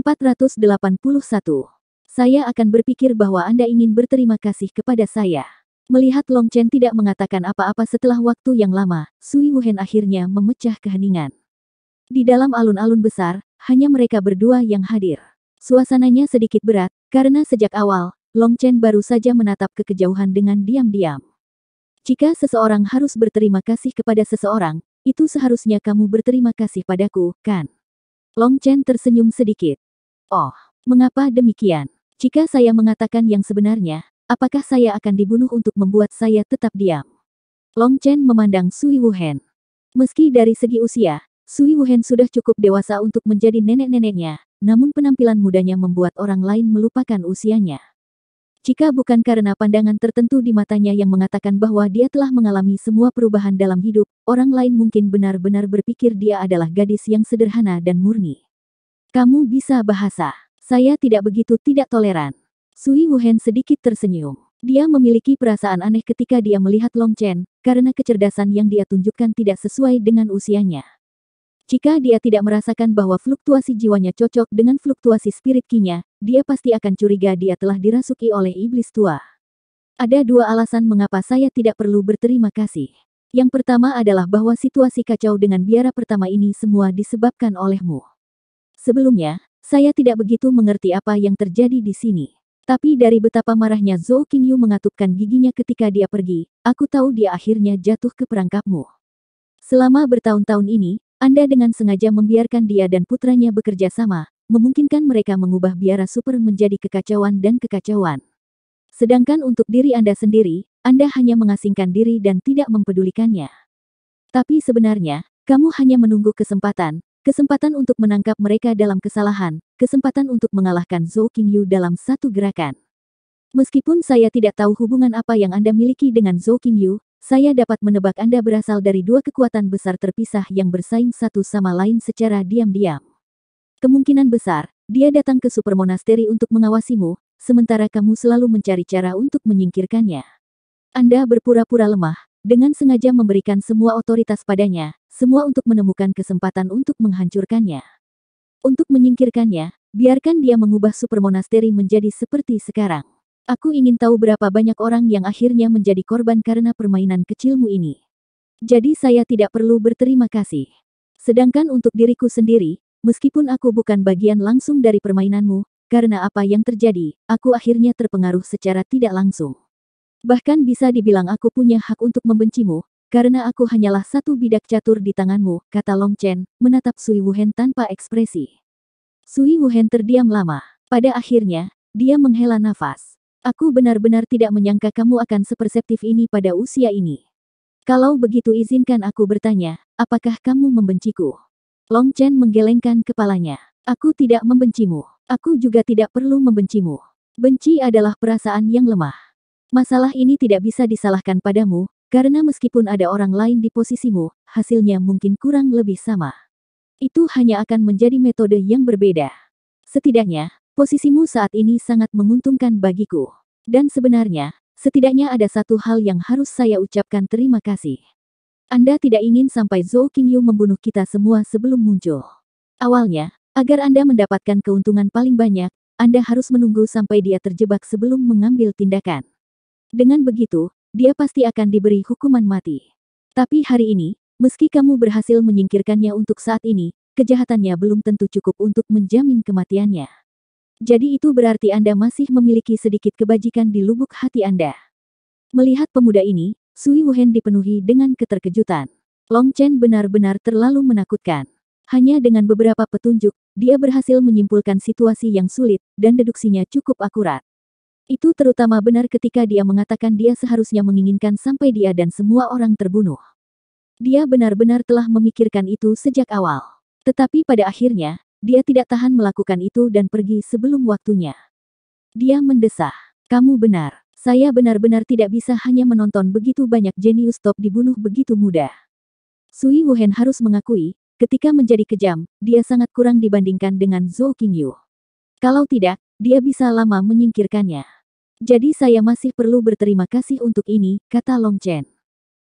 481. Saya akan berpikir bahwa Anda ingin berterima kasih kepada saya. Melihat Long Chen tidak mengatakan apa-apa setelah waktu yang lama, Sui Wuhen akhirnya memecah keheningan. Di dalam alun-alun besar, hanya mereka berdua yang hadir. Suasananya sedikit berat, karena sejak awal, Long Chen baru saja menatap ke kejauhan dengan diam-diam. Jika seseorang harus berterima kasih kepada seseorang, itu seharusnya kamu berterima kasih padaku, kan? Long Chen tersenyum sedikit. Oh, mengapa demikian? Jika saya mengatakan yang sebenarnya, apakah saya akan dibunuh untuk membuat saya tetap diam? Long Chen memandang Sui Wuhen. Meski dari segi usia, Sui Wuhen sudah cukup dewasa untuk menjadi nenek-neneknya, namun penampilan mudanya membuat orang lain melupakan usianya. Jika bukan karena pandangan tertentu di matanya yang mengatakan bahwa dia telah mengalami semua perubahan dalam hidup, orang lain mungkin benar-benar berpikir dia adalah gadis yang sederhana dan murni. Kamu bisa bahasa. Saya tidak begitu tidak toleran. Sui Wuhan sedikit tersenyum. Dia memiliki perasaan aneh ketika dia melihat Long Chen, karena kecerdasan yang dia tunjukkan tidak sesuai dengan usianya. Jika dia tidak merasakan bahwa fluktuasi jiwanya cocok dengan fluktuasi spirit kinya, dia pasti akan curiga dia telah dirasuki oleh iblis tua. Ada dua alasan mengapa saya tidak perlu berterima kasih. Yang pertama adalah bahwa situasi kacau dengan biara pertama ini semua disebabkan olehmu. Sebelumnya, saya tidak begitu mengerti apa yang terjadi di sini. Tapi dari betapa marahnya Zhou Qingyu mengatupkan giginya ketika dia pergi, aku tahu dia akhirnya jatuh ke perangkapmu. Selama bertahun-tahun ini, Anda dengan sengaja membiarkan dia dan putranya bekerja sama, memungkinkan mereka mengubah biara super menjadi kekacauan dan kekacauan. Sedangkan untuk diri Anda sendiri, Anda hanya mengasingkan diri dan tidak mempedulikannya. Tapi sebenarnya, kamu hanya menunggu kesempatan, Kesempatan untuk menangkap mereka dalam kesalahan, kesempatan untuk mengalahkan Zhou Qingyu dalam satu gerakan. Meskipun saya tidak tahu hubungan apa yang Anda miliki dengan Zhou Qingyu, saya dapat menebak Anda berasal dari dua kekuatan besar terpisah yang bersaing satu sama lain secara diam-diam. Kemungkinan besar, dia datang ke Super Monastery untuk mengawasimu, sementara kamu selalu mencari cara untuk menyingkirkannya. Anda berpura-pura lemah, dengan sengaja memberikan semua otoritas padanya, semua untuk menemukan kesempatan untuk menghancurkannya. Untuk menyingkirkannya, biarkan dia mengubah Super Monastery menjadi seperti sekarang. Aku ingin tahu berapa banyak orang yang akhirnya menjadi korban karena permainan kecilmu ini. Jadi saya tidak perlu berterima kasih. Sedangkan untuk diriku sendiri, meskipun aku bukan bagian langsung dari permainanmu, karena apa yang terjadi, aku akhirnya terpengaruh secara tidak langsung. Bahkan bisa dibilang aku punya hak untuk membencimu, karena aku hanyalah satu bidak catur di tanganmu, kata Long Chen, menatap Sui Wuhen tanpa ekspresi. Sui Wuhen terdiam lama. Pada akhirnya, dia menghela nafas. Aku benar-benar tidak menyangka kamu akan seperseptif ini pada usia ini. Kalau begitu izinkan aku bertanya, apakah kamu membenciku? Long Chen menggelengkan kepalanya. Aku tidak membencimu. Aku juga tidak perlu membencimu. Benci adalah perasaan yang lemah. Masalah ini tidak bisa disalahkan padamu, karena meskipun ada orang lain di posisimu, hasilnya mungkin kurang lebih sama. Itu hanya akan menjadi metode yang berbeda. Setidaknya, posisimu saat ini sangat menguntungkan bagiku. Dan sebenarnya, setidaknya ada satu hal yang harus saya ucapkan terima kasih. Anda tidak ingin sampai Zhou Qingyu membunuh kita semua sebelum muncul. Awalnya, agar Anda mendapatkan keuntungan paling banyak, Anda harus menunggu sampai dia terjebak sebelum mengambil tindakan. Dengan begitu, dia pasti akan diberi hukuman mati. Tapi hari ini, meski kamu berhasil menyingkirkannya untuk saat ini, kejahatannya belum tentu cukup untuk menjamin kematiannya. Jadi itu berarti Anda masih memiliki sedikit kebajikan di lubuk hati Anda. Melihat pemuda ini, Sui Wuhen dipenuhi dengan keterkejutan. Long Chen benar-benar terlalu menakutkan. Hanya dengan beberapa petunjuk, dia berhasil menyimpulkan situasi yang sulit, dan deduksinya cukup akurat. Itu terutama benar ketika dia mengatakan dia seharusnya menginginkan sampai dia dan semua orang terbunuh. Dia benar-benar telah memikirkan itu sejak awal. Tetapi pada akhirnya, dia tidak tahan melakukan itu dan pergi sebelum waktunya. Dia mendesah. Kamu benar. Saya benar-benar tidak bisa hanya menonton begitu banyak jenius top dibunuh begitu mudah. Sui Wuhen harus mengakui, ketika menjadi kejam, dia sangat kurang dibandingkan dengan Zhou Qingyu. Kalau tidak, dia bisa lama menyingkirkannya. Jadi saya masih perlu berterima kasih untuk ini, kata Long Chen.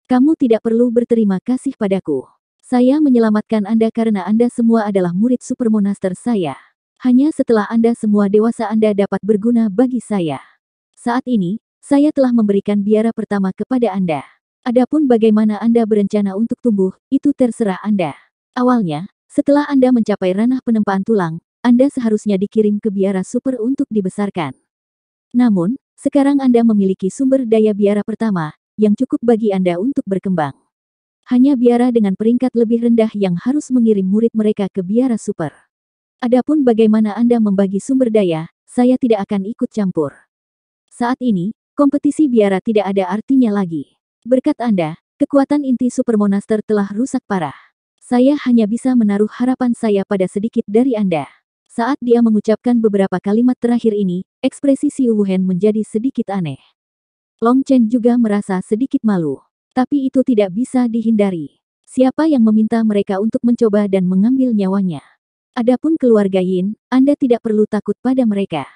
Kamu tidak perlu berterima kasih padaku. Saya menyelamatkan Anda karena Anda semua adalah murid Super Monaster saya. Hanya setelah Anda semua dewasa Anda dapat berguna bagi saya. Saat ini, saya telah memberikan biara pertama kepada Anda. Adapun bagaimana Anda berencana untuk tumbuh, itu terserah Anda. Awalnya, setelah Anda mencapai ranah penempaan tulang, Anda seharusnya dikirim ke biara super untuk dibesarkan. Namun, sekarang Anda memiliki sumber daya biara pertama, yang cukup bagi Anda untuk berkembang. Hanya biara dengan peringkat lebih rendah yang harus mengirim murid mereka ke biara super. Adapun bagaimana Anda membagi sumber daya, saya tidak akan ikut campur. Saat ini, kompetisi biara tidak ada artinya lagi. Berkat Anda, kekuatan inti Super Monaster telah rusak parah. Saya hanya bisa menaruh harapan saya pada sedikit dari Anda. Saat dia mengucapkan beberapa kalimat terakhir ini, Ekspresi si Wuhan menjadi sedikit aneh. Long Chen juga merasa sedikit malu. Tapi itu tidak bisa dihindari. Siapa yang meminta mereka untuk mencoba dan mengambil nyawanya? Adapun keluarga Yin, Anda tidak perlu takut pada mereka.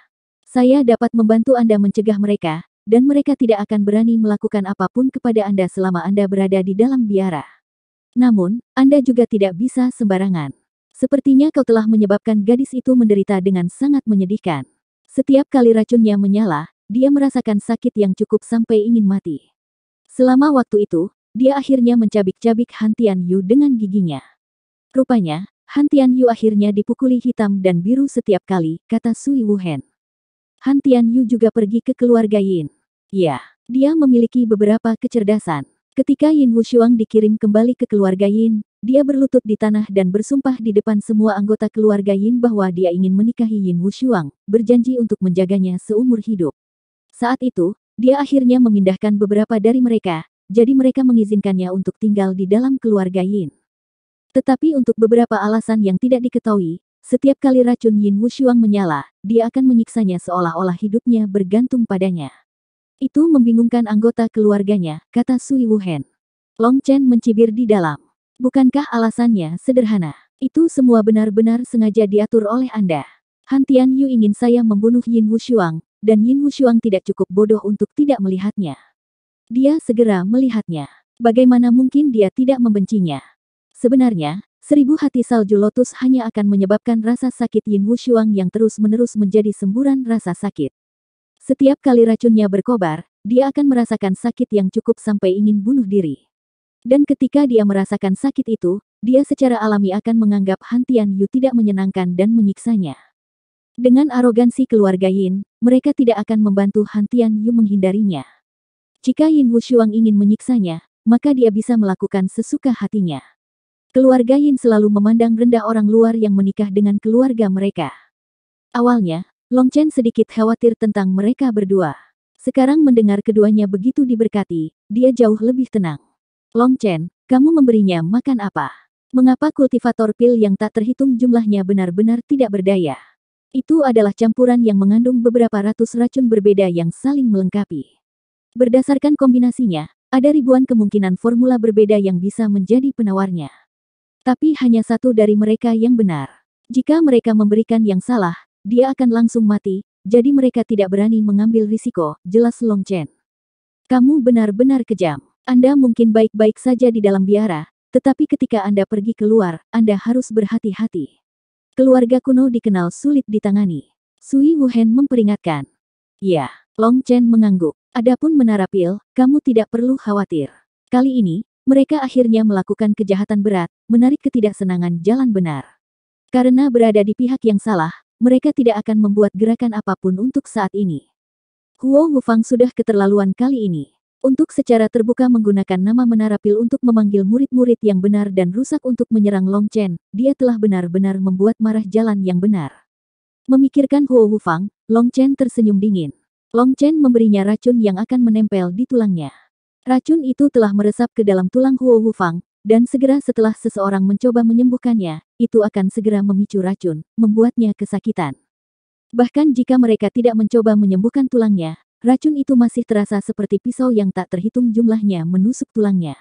Saya dapat membantu Anda mencegah mereka, dan mereka tidak akan berani melakukan apapun kepada Anda selama Anda berada di dalam biara. Namun, Anda juga tidak bisa sembarangan. Sepertinya kau telah menyebabkan gadis itu menderita dengan sangat menyedihkan. Setiap kali racunnya menyala, dia merasakan sakit yang cukup sampai ingin mati. Selama waktu itu, dia akhirnya mencabik-cabik Hantian Yu dengan giginya. Rupanya, Hantian Yu akhirnya dipukuli hitam dan biru setiap kali, kata Sui Wuhen. Hantian Yu juga pergi ke keluarga Yin. Ya, dia memiliki beberapa kecerdasan. Ketika Yin Wushuang dikirim kembali ke keluarga Yin, dia berlutut di tanah dan bersumpah di depan semua anggota keluarga Yin bahwa dia ingin menikahi Yin Wushuang, berjanji untuk menjaganya seumur hidup. Saat itu, dia akhirnya memindahkan beberapa dari mereka, jadi mereka mengizinkannya untuk tinggal di dalam keluarga Yin. Tetapi untuk beberapa alasan yang tidak diketahui, setiap kali racun Yin Wushuang menyala, dia akan menyiksanya seolah-olah hidupnya bergantung padanya. Itu membingungkan anggota keluarganya, kata Sui Wuhen. Long Chen mencibir di dalam. Bukankah alasannya sederhana? Itu semua benar-benar sengaja diatur oleh Anda. Han Tian Yu ingin saya membunuh Yin Shuang, dan Yin Shuang tidak cukup bodoh untuk tidak melihatnya. Dia segera melihatnya. Bagaimana mungkin dia tidak membencinya? Sebenarnya, seribu hati salju lotus hanya akan menyebabkan rasa sakit Yin Shuang yang terus-menerus menjadi semburan rasa sakit. Setiap kali racunnya berkobar, dia akan merasakan sakit yang cukup sampai ingin bunuh diri. Dan ketika dia merasakan sakit itu, dia secara alami akan menganggap hantian Yu tidak menyenangkan dan menyiksanya. Dengan arogansi keluarga Yin, mereka tidak akan membantu hantian Yu menghindarinya. Jika Yin Wushuang ingin menyiksanya, maka dia bisa melakukan sesuka hatinya. Keluarga Yin selalu memandang rendah orang luar yang menikah dengan keluarga mereka. Awalnya, Long Chen sedikit khawatir tentang mereka berdua. Sekarang mendengar keduanya begitu diberkati, dia jauh lebih tenang. Long Chen, kamu memberinya makan apa? Mengapa kultivator pil yang tak terhitung jumlahnya benar-benar tidak berdaya? Itu adalah campuran yang mengandung beberapa ratus racun berbeda yang saling melengkapi. Berdasarkan kombinasinya, ada ribuan kemungkinan formula berbeda yang bisa menjadi penawarnya. Tapi hanya satu dari mereka yang benar. Jika mereka memberikan yang salah, dia akan langsung mati, jadi mereka tidak berani mengambil risiko, jelas Long Chen. Kamu benar-benar kejam. Anda mungkin baik-baik saja di dalam biara, tetapi ketika Anda pergi keluar, Anda harus berhati-hati. Keluarga kuno dikenal sulit ditangani. Sui Wuhen memperingatkan. Ya, Long Chen mengangguk. Adapun menara pil, kamu tidak perlu khawatir. Kali ini, mereka akhirnya melakukan kejahatan berat, menarik ketidaksenangan jalan benar. Karena berada di pihak yang salah, mereka tidak akan membuat gerakan apapun untuk saat ini. Huo Wufang sudah keterlaluan kali ini untuk secara terbuka menggunakan nama Menara Pil untuk memanggil murid-murid yang benar dan rusak untuk menyerang Long Chen, dia telah benar-benar membuat marah jalan yang benar. Memikirkan Huo Hufang, Chen tersenyum dingin. Long Chen memberinya racun yang akan menempel di tulangnya. Racun itu telah meresap ke dalam tulang Huo Hufang, dan segera setelah seseorang mencoba menyembuhkannya, itu akan segera memicu racun, membuatnya kesakitan. Bahkan jika mereka tidak mencoba menyembuhkan tulangnya, Racun itu masih terasa seperti pisau yang tak terhitung jumlahnya menusuk tulangnya.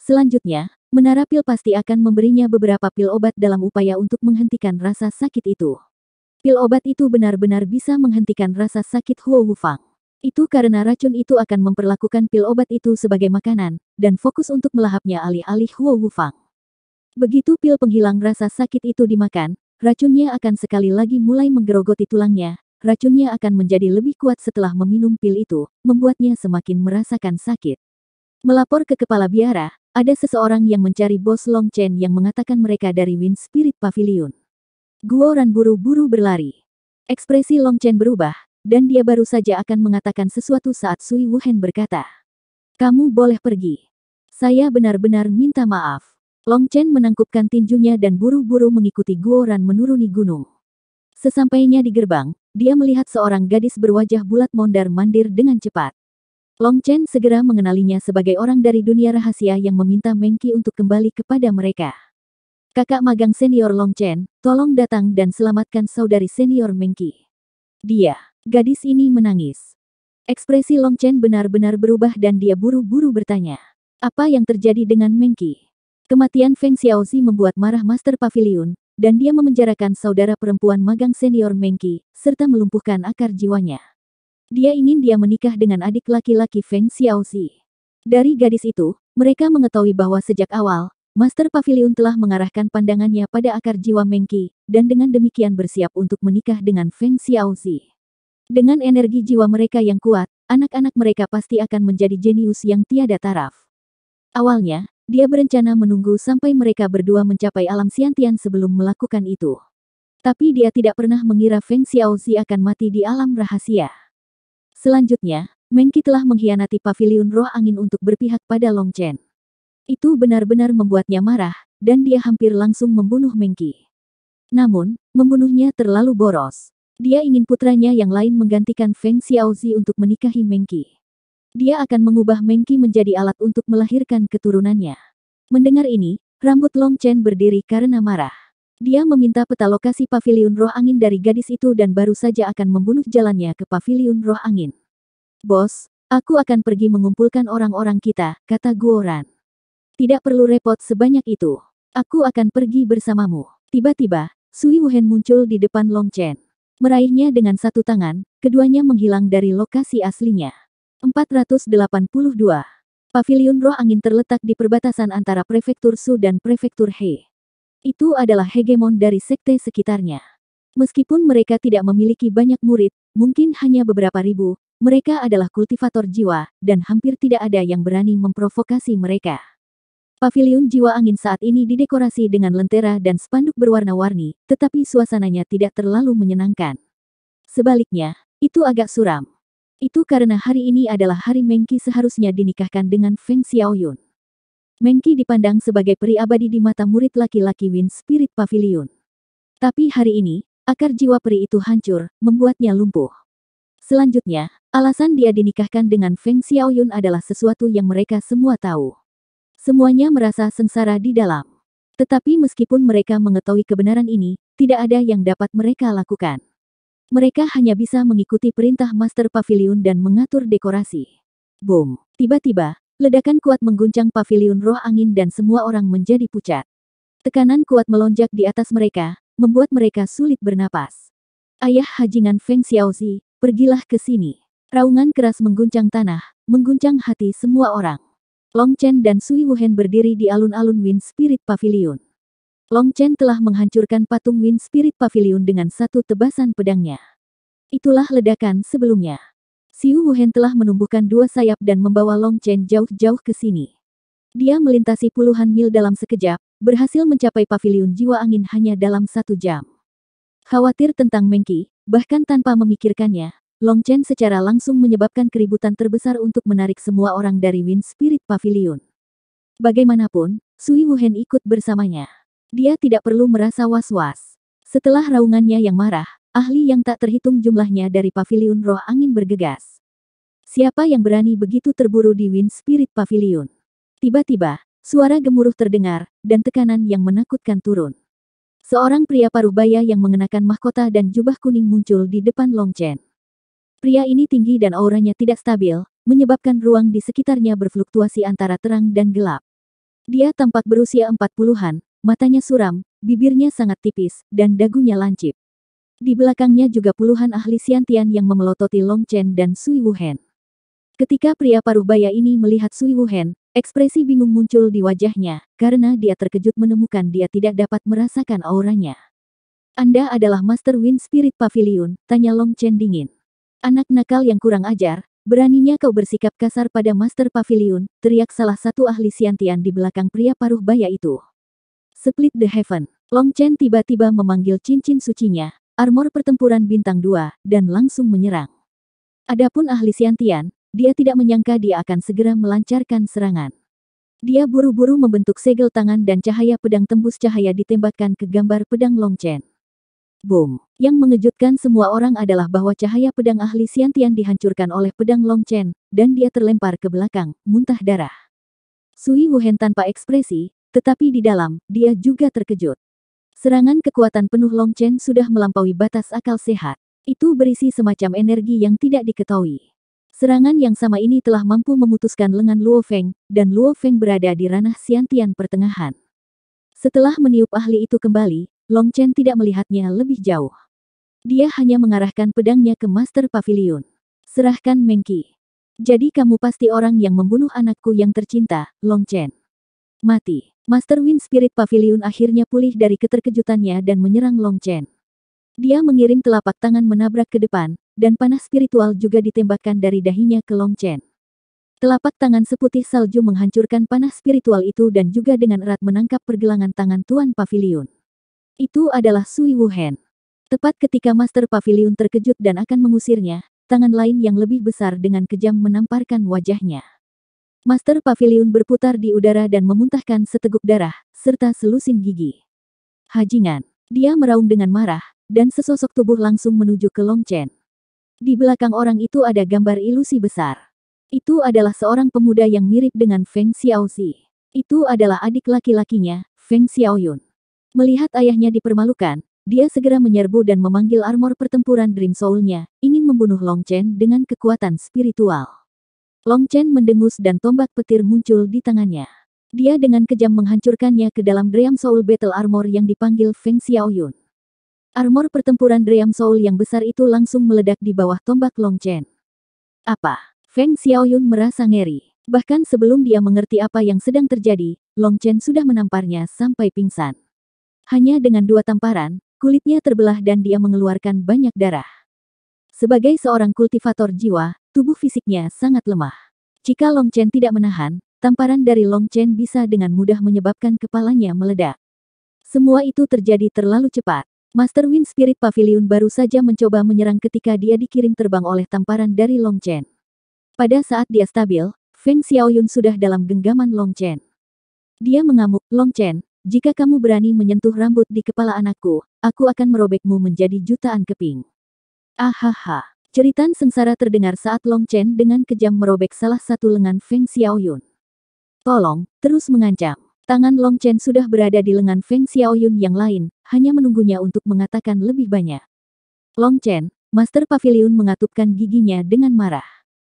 Selanjutnya, menara pil pasti akan memberinya beberapa pil obat dalam upaya untuk menghentikan rasa sakit itu. Pil obat itu benar-benar bisa menghentikan rasa sakit Huo Wufang. Itu karena racun itu akan memperlakukan pil obat itu sebagai makanan, dan fokus untuk melahapnya alih-alih Huo Wufang. Begitu pil penghilang rasa sakit itu dimakan, racunnya akan sekali lagi mulai menggerogoti tulangnya, racunnya akan menjadi lebih kuat setelah meminum pil itu, membuatnya semakin merasakan sakit. Melapor ke kepala biara, ada seseorang yang mencari bos Long Chen yang mengatakan mereka dari Wind Spirit Pavilion. Guoran buru-buru berlari. Ekspresi Long Chen berubah, dan dia baru saja akan mengatakan sesuatu saat Sui Wuhan berkata, Kamu boleh pergi. Saya benar-benar minta maaf. Long Chen menangkupkan tinjunya dan buru-buru mengikuti Guoran menuruni gunung. Sesampainya di gerbang, dia melihat seorang gadis berwajah bulat mondar-mandir dengan cepat. Long Chen segera mengenalinya sebagai orang dari dunia rahasia yang meminta Mengki untuk kembali kepada mereka. Kakak magang senior Long Chen, tolong datang dan selamatkan saudari senior Mengki. Dia, gadis ini menangis. Ekspresi Long Chen benar-benar berubah dan dia buru-buru bertanya. Apa yang terjadi dengan Mengki? Kematian Feng Xiaozi membuat marah Master Pavilion, dan dia memenjarakan saudara perempuan magang senior Mengki, serta melumpuhkan akar jiwanya. Dia ingin dia menikah dengan adik laki-laki Feng Xiaosi. Dari gadis itu, mereka mengetahui bahwa sejak awal, Master Pavilion telah mengarahkan pandangannya pada akar jiwa Mengki, dan dengan demikian bersiap untuk menikah dengan Feng Xiaosi. Dengan energi jiwa mereka yang kuat, anak-anak mereka pasti akan menjadi jenius yang tiada taraf. Awalnya, dia berencana menunggu sampai mereka berdua mencapai alam siantian sebelum melakukan itu. Tapi dia tidak pernah mengira Feng Xiaozi akan mati di alam rahasia. Selanjutnya, Mengki telah mengkhianati pavilion roh angin untuk berpihak pada Long Chen. Itu benar-benar membuatnya marah, dan dia hampir langsung membunuh Mengki. Namun, membunuhnya terlalu boros. Dia ingin putranya yang lain menggantikan Feng Xiaozi untuk menikahi Mengki. Dia akan mengubah Mengki menjadi alat untuk melahirkan keturunannya. Mendengar ini, rambut Long Chen berdiri karena marah. Dia meminta peta lokasi pavilion roh angin dari gadis itu dan baru saja akan membunuh jalannya ke pavilion roh angin. Bos, aku akan pergi mengumpulkan orang-orang kita, kata Guoran. Tidak perlu repot sebanyak itu. Aku akan pergi bersamamu. Tiba-tiba, Sui Wuhen muncul di depan Long Chen. Meraihnya dengan satu tangan, keduanya menghilang dari lokasi aslinya. 482. Pavilion Roh Angin terletak di perbatasan antara Prefektur Su dan Prefektur He. Itu adalah hegemon dari sekte sekitarnya. Meskipun mereka tidak memiliki banyak murid, mungkin hanya beberapa ribu, mereka adalah kultivator jiwa, dan hampir tidak ada yang berani memprovokasi mereka. Pavilion jiwa angin saat ini didekorasi dengan lentera dan spanduk berwarna-warni, tetapi suasananya tidak terlalu menyenangkan. Sebaliknya, itu agak suram. Itu karena hari ini adalah hari Mengki seharusnya dinikahkan dengan Feng Xiaoyun. Mengki dipandang sebagai peri abadi di mata murid laki-laki Wind Spirit Pavilion. Tapi hari ini, akar jiwa peri itu hancur, membuatnya lumpuh. Selanjutnya, alasan dia dinikahkan dengan Feng Xiaoyun adalah sesuatu yang mereka semua tahu. Semuanya merasa sengsara di dalam. Tetapi meskipun mereka mengetahui kebenaran ini, tidak ada yang dapat mereka lakukan. Mereka hanya bisa mengikuti perintah Master Pavilion dan mengatur dekorasi. Boom! Tiba-tiba, ledakan kuat mengguncang pavilion roh angin dan semua orang menjadi pucat. Tekanan kuat melonjak di atas mereka, membuat mereka sulit bernapas. Ayah Hajingan Feng Xiaozi, pergilah ke sini. Raungan keras mengguncang tanah, mengguncang hati semua orang. Long Chen dan Sui Wuhan berdiri di alun-alun Wind Spirit Pavilion. Long Chen telah menghancurkan patung Wind Spirit Pavilion dengan satu tebasan pedangnya. Itulah ledakan sebelumnya. Xiu Wuhen telah menumbuhkan dua sayap dan membawa Long Chen jauh-jauh ke sini. Dia melintasi puluhan mil dalam sekejap, berhasil mencapai pavilion jiwa angin hanya dalam satu jam. Khawatir tentang Mengki, bahkan tanpa memikirkannya, Long Chen secara langsung menyebabkan keributan terbesar untuk menarik semua orang dari Wind Spirit Pavilion. Bagaimanapun, Sui Wuhen ikut bersamanya. Dia tidak perlu merasa was-was. Setelah raungannya yang marah, ahli yang tak terhitung jumlahnya dari pavilion roh angin bergegas. Siapa yang berani begitu terburu di Wind Spirit Pavilion? Tiba-tiba, suara gemuruh terdengar, dan tekanan yang menakutkan turun. Seorang pria parubaya yang mengenakan mahkota dan jubah kuning muncul di depan Long Chen. Pria ini tinggi dan auranya tidak stabil, menyebabkan ruang di sekitarnya berfluktuasi antara terang dan gelap. Dia tampak berusia empat puluhan, Matanya suram, bibirnya sangat tipis, dan dagunya lancip. Di belakangnya juga puluhan ahli siantian yang memelototi Long Chen dan Sui Wuhen. Ketika pria paruh baya ini melihat Sui Wuhen, ekspresi bingung muncul di wajahnya, karena dia terkejut menemukan dia tidak dapat merasakan auranya. Anda adalah Master Wind Spirit Pavilion, tanya Long Chen dingin. Anak nakal yang kurang ajar, beraninya kau bersikap kasar pada Master Pavilion, teriak salah satu ahli siantian di belakang pria paruh baya itu. Split the Heaven. Long Chen tiba-tiba memanggil cincin sucinya, armor pertempuran bintang dua, dan langsung menyerang. Adapun ahli siantian, dia tidak menyangka dia akan segera melancarkan serangan. Dia buru-buru membentuk segel tangan dan cahaya pedang tembus cahaya ditembakkan ke gambar pedang Long Chen. Boom! Yang mengejutkan semua orang adalah bahwa cahaya pedang ahli siantian dihancurkan oleh pedang Long Chen, dan dia terlempar ke belakang, muntah darah. Sui Wuhen tanpa ekspresi, tetapi di dalam, dia juga terkejut. Serangan kekuatan penuh Long Chen sudah melampaui batas akal sehat. Itu berisi semacam energi yang tidak diketahui. Serangan yang sama ini telah mampu memutuskan lengan Luo Feng, dan Luo Feng berada di ranah siantian pertengahan. Setelah meniup ahli itu kembali, Long Chen tidak melihatnya lebih jauh. Dia hanya mengarahkan pedangnya ke Master Pavilion. Serahkan Mengki. Jadi kamu pasti orang yang membunuh anakku yang tercinta, Long Chen. Mati. Master Wind Spirit Pavilion akhirnya pulih dari keterkejutannya dan menyerang Long Chen. Dia mengirim telapak tangan menabrak ke depan, dan panah spiritual juga ditembakkan dari dahinya ke Long Chen. Telapak tangan seputih salju menghancurkan panah spiritual itu dan juga dengan erat menangkap pergelangan tangan Tuan Pavilion. Itu adalah Sui Wuhen. Tepat ketika Master Pavilion terkejut dan akan mengusirnya, tangan lain yang lebih besar dengan kejam menamparkan wajahnya. Master Pavilion berputar di udara dan memuntahkan seteguk darah, serta selusin gigi. Hajingan. Dia meraung dengan marah, dan sesosok tubuh langsung menuju ke Long Chen. Di belakang orang itu ada gambar ilusi besar. Itu adalah seorang pemuda yang mirip dengan Feng Xiaozi. Itu adalah adik laki-lakinya, Feng Xiaoyun. Melihat ayahnya dipermalukan, dia segera menyerbu dan memanggil armor pertempuran Dream Soul-nya, ingin membunuh Long Chen dengan kekuatan spiritual. Long Chen mendengus dan tombak petir muncul di tangannya. Dia dengan kejam menghancurkannya ke dalam Dream Soul Battle Armor yang dipanggil Feng Xiaoyun. Armor pertempuran Dream Soul yang besar itu langsung meledak di bawah tombak Long Chen. Apa? Feng Xiaoyun merasa ngeri. Bahkan sebelum dia mengerti apa yang sedang terjadi, Long Chen sudah menamparnya sampai pingsan. Hanya dengan dua tamparan, kulitnya terbelah dan dia mengeluarkan banyak darah. Sebagai seorang kultivator jiwa, Tubuh fisiknya sangat lemah. Jika Long Chen tidak menahan, tamparan dari Long Chen bisa dengan mudah menyebabkan kepalanya meledak. Semua itu terjadi terlalu cepat. Master Wind Spirit Pavilion baru saja mencoba menyerang ketika dia dikirim terbang oleh tamparan dari Long Chen. Pada saat dia stabil, Feng Xiaoyun sudah dalam genggaman Long Chen. Dia mengamuk, Long Chen, jika kamu berani menyentuh rambut di kepala anakku, aku akan merobekmu menjadi jutaan keping. Ahaha. Ceritan sengsara terdengar saat Long Chen dengan kejam merobek salah satu lengan Feng Xiaoyun. Tolong, terus mengancam. Tangan Long Chen sudah berada di lengan Feng Xiaoyun yang lain, hanya menunggunya untuk mengatakan lebih banyak. Long Chen, Master Pavilion mengatupkan giginya dengan marah.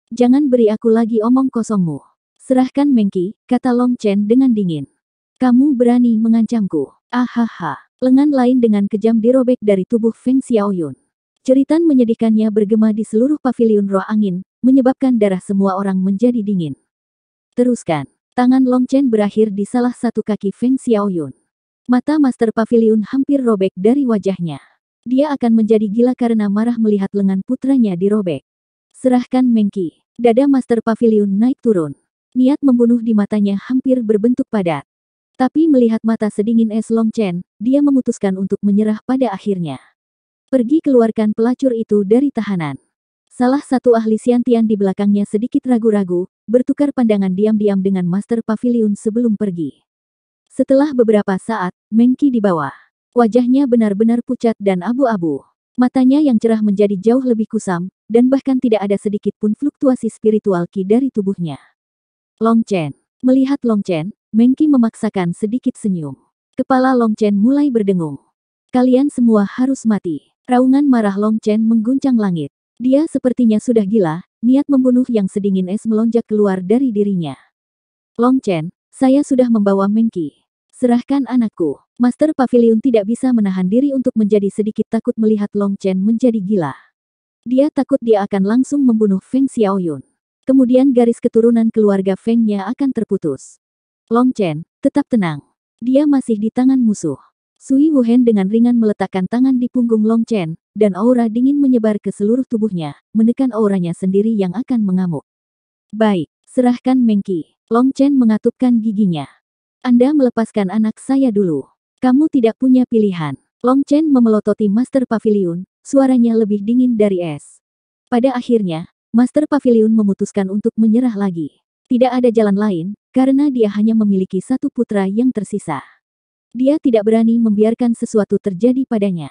Jangan beri aku lagi omong kosongmu. Serahkan Mengki, kata Long Chen dengan dingin. Kamu berani mengancamku. Ahaha. Lengan lain dengan kejam dirobek dari tubuh Feng Xiaoyun. Ceritan menyedihkannya bergema di seluruh pavilion roh angin, menyebabkan darah semua orang menjadi dingin. Teruskan, tangan Long Chen berakhir di salah satu kaki Feng Xiaoyun. Mata Master Pavilion hampir robek dari wajahnya. Dia akan menjadi gila karena marah melihat lengan putranya dirobek. Serahkan Mengki. Dada Master Pavilion naik turun. Niat membunuh di matanya hampir berbentuk padat. Tapi melihat mata sedingin es Long Chen, dia memutuskan untuk menyerah pada akhirnya. Pergi keluarkan pelacur itu dari tahanan. Salah satu ahli Siantian di belakangnya sedikit ragu-ragu, bertukar pandangan diam-diam dengan Master Pavilion sebelum pergi. Setelah beberapa saat, Mengki di bawah, Wajahnya benar-benar pucat dan abu-abu. Matanya yang cerah menjadi jauh lebih kusam, dan bahkan tidak ada sedikit pun fluktuasi spiritual ki dari tubuhnya. Long Chen. Melihat Long Chen, Mengki memaksakan sedikit senyum. Kepala Long Chen mulai berdengung. Kalian semua harus mati. Raungan marah Long Chen mengguncang langit. Dia sepertinya sudah gila, niat membunuh yang sedingin es melonjak keluar dari dirinya. Long Chen, saya sudah membawa Mengki. Serahkan anakku. Master Pavilion tidak bisa menahan diri untuk menjadi sedikit takut melihat Long Chen menjadi gila. Dia takut dia akan langsung membunuh Feng Xiaoyun. Kemudian garis keturunan keluarga Fengnya akan terputus. Long Chen, tetap tenang. Dia masih di tangan musuh. Sui Wuhen dengan ringan meletakkan tangan di punggung Long Chen, dan aura dingin menyebar ke seluruh tubuhnya, menekan auranya sendiri yang akan mengamuk. Baik, serahkan Mengki. Long Chen mengatupkan giginya. Anda melepaskan anak saya dulu. Kamu tidak punya pilihan. Long Chen memelototi Master Pavilion, suaranya lebih dingin dari es. Pada akhirnya, Master Pavilion memutuskan untuk menyerah lagi. Tidak ada jalan lain, karena dia hanya memiliki satu putra yang tersisa. Dia tidak berani membiarkan sesuatu terjadi padanya.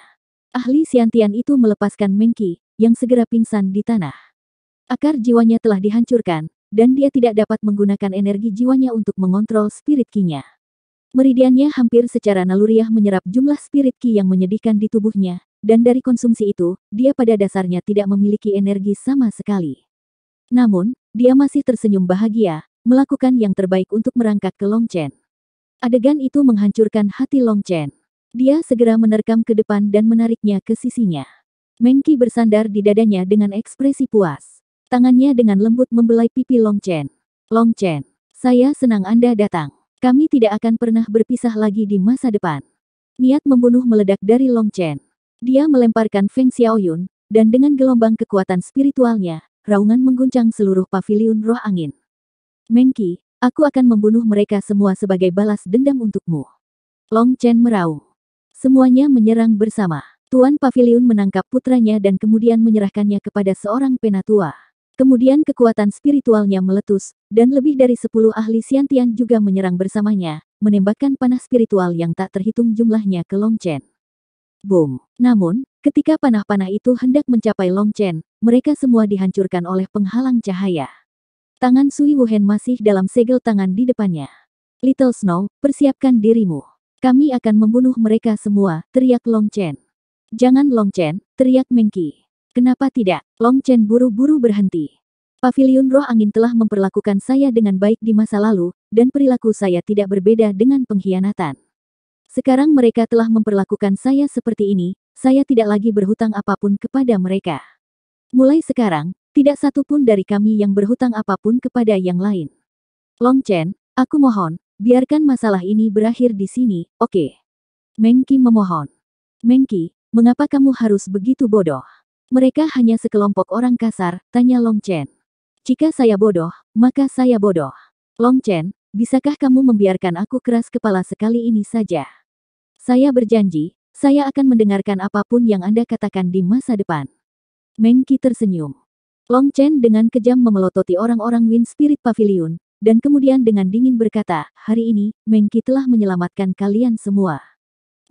Ahli Siantian itu melepaskan Mengki, yang segera pingsan di tanah. Akar jiwanya telah dihancurkan, dan dia tidak dapat menggunakan energi jiwanya untuk mengontrol spirit kinya. Meridiannya hampir secara naluriah menyerap jumlah spirit ki yang menyedihkan di tubuhnya, dan dari konsumsi itu, dia pada dasarnya tidak memiliki energi sama sekali. Namun, dia masih tersenyum bahagia, melakukan yang terbaik untuk merangkak ke Longchen. Adegan itu menghancurkan hati Long Chen. Dia segera menerkam ke depan dan menariknya ke sisinya. Mengki bersandar di dadanya dengan ekspresi puas. Tangannya dengan lembut membelai pipi Long Chen. Long Chen, saya senang Anda datang. Kami tidak akan pernah berpisah lagi di masa depan. Niat membunuh meledak dari Long Chen. Dia melemparkan Feng Xiaoyun, dan dengan gelombang kekuatan spiritualnya, raungan mengguncang seluruh pavilion roh angin. Mengki, Aku akan membunuh mereka semua sebagai balas dendam untukmu. Long Chen meraung. Semuanya menyerang bersama. Tuan Pavilion menangkap putranya dan kemudian menyerahkannya kepada seorang penatua. Kemudian kekuatan spiritualnya meletus, dan lebih dari sepuluh ahli siantian juga menyerang bersamanya, menembakkan panah spiritual yang tak terhitung jumlahnya ke Long Chen. Boom! Namun, ketika panah-panah itu hendak mencapai Long Chen, mereka semua dihancurkan oleh penghalang cahaya. Tangan Sui Wuhen masih dalam segel tangan di depannya. Little Snow, persiapkan dirimu. Kami akan membunuh mereka semua, teriak Long Chen. Jangan Long Chen, teriak Mengki. Kenapa tidak? Long Chen buru-buru berhenti. Pavilion roh angin telah memperlakukan saya dengan baik di masa lalu, dan perilaku saya tidak berbeda dengan pengkhianatan. Sekarang mereka telah memperlakukan saya seperti ini, saya tidak lagi berhutang apapun kepada mereka. Mulai sekarang, tidak satu pun dari kami yang berhutang apapun kepada yang lain. Long Chen, aku mohon, biarkan masalah ini berakhir di sini, oke. Okay. Mengki memohon. Mengki, mengapa kamu harus begitu bodoh? Mereka hanya sekelompok orang kasar, tanya Long Chen. Jika saya bodoh, maka saya bodoh. Long Chen, bisakah kamu membiarkan aku keras kepala sekali ini saja? Saya berjanji, saya akan mendengarkan apapun yang Anda katakan di masa depan. Mengki tersenyum. Long Chen dengan kejam memelototi orang-orang Wind Spirit Pavilion, dan kemudian dengan dingin berkata, hari ini, Mengki telah menyelamatkan kalian semua.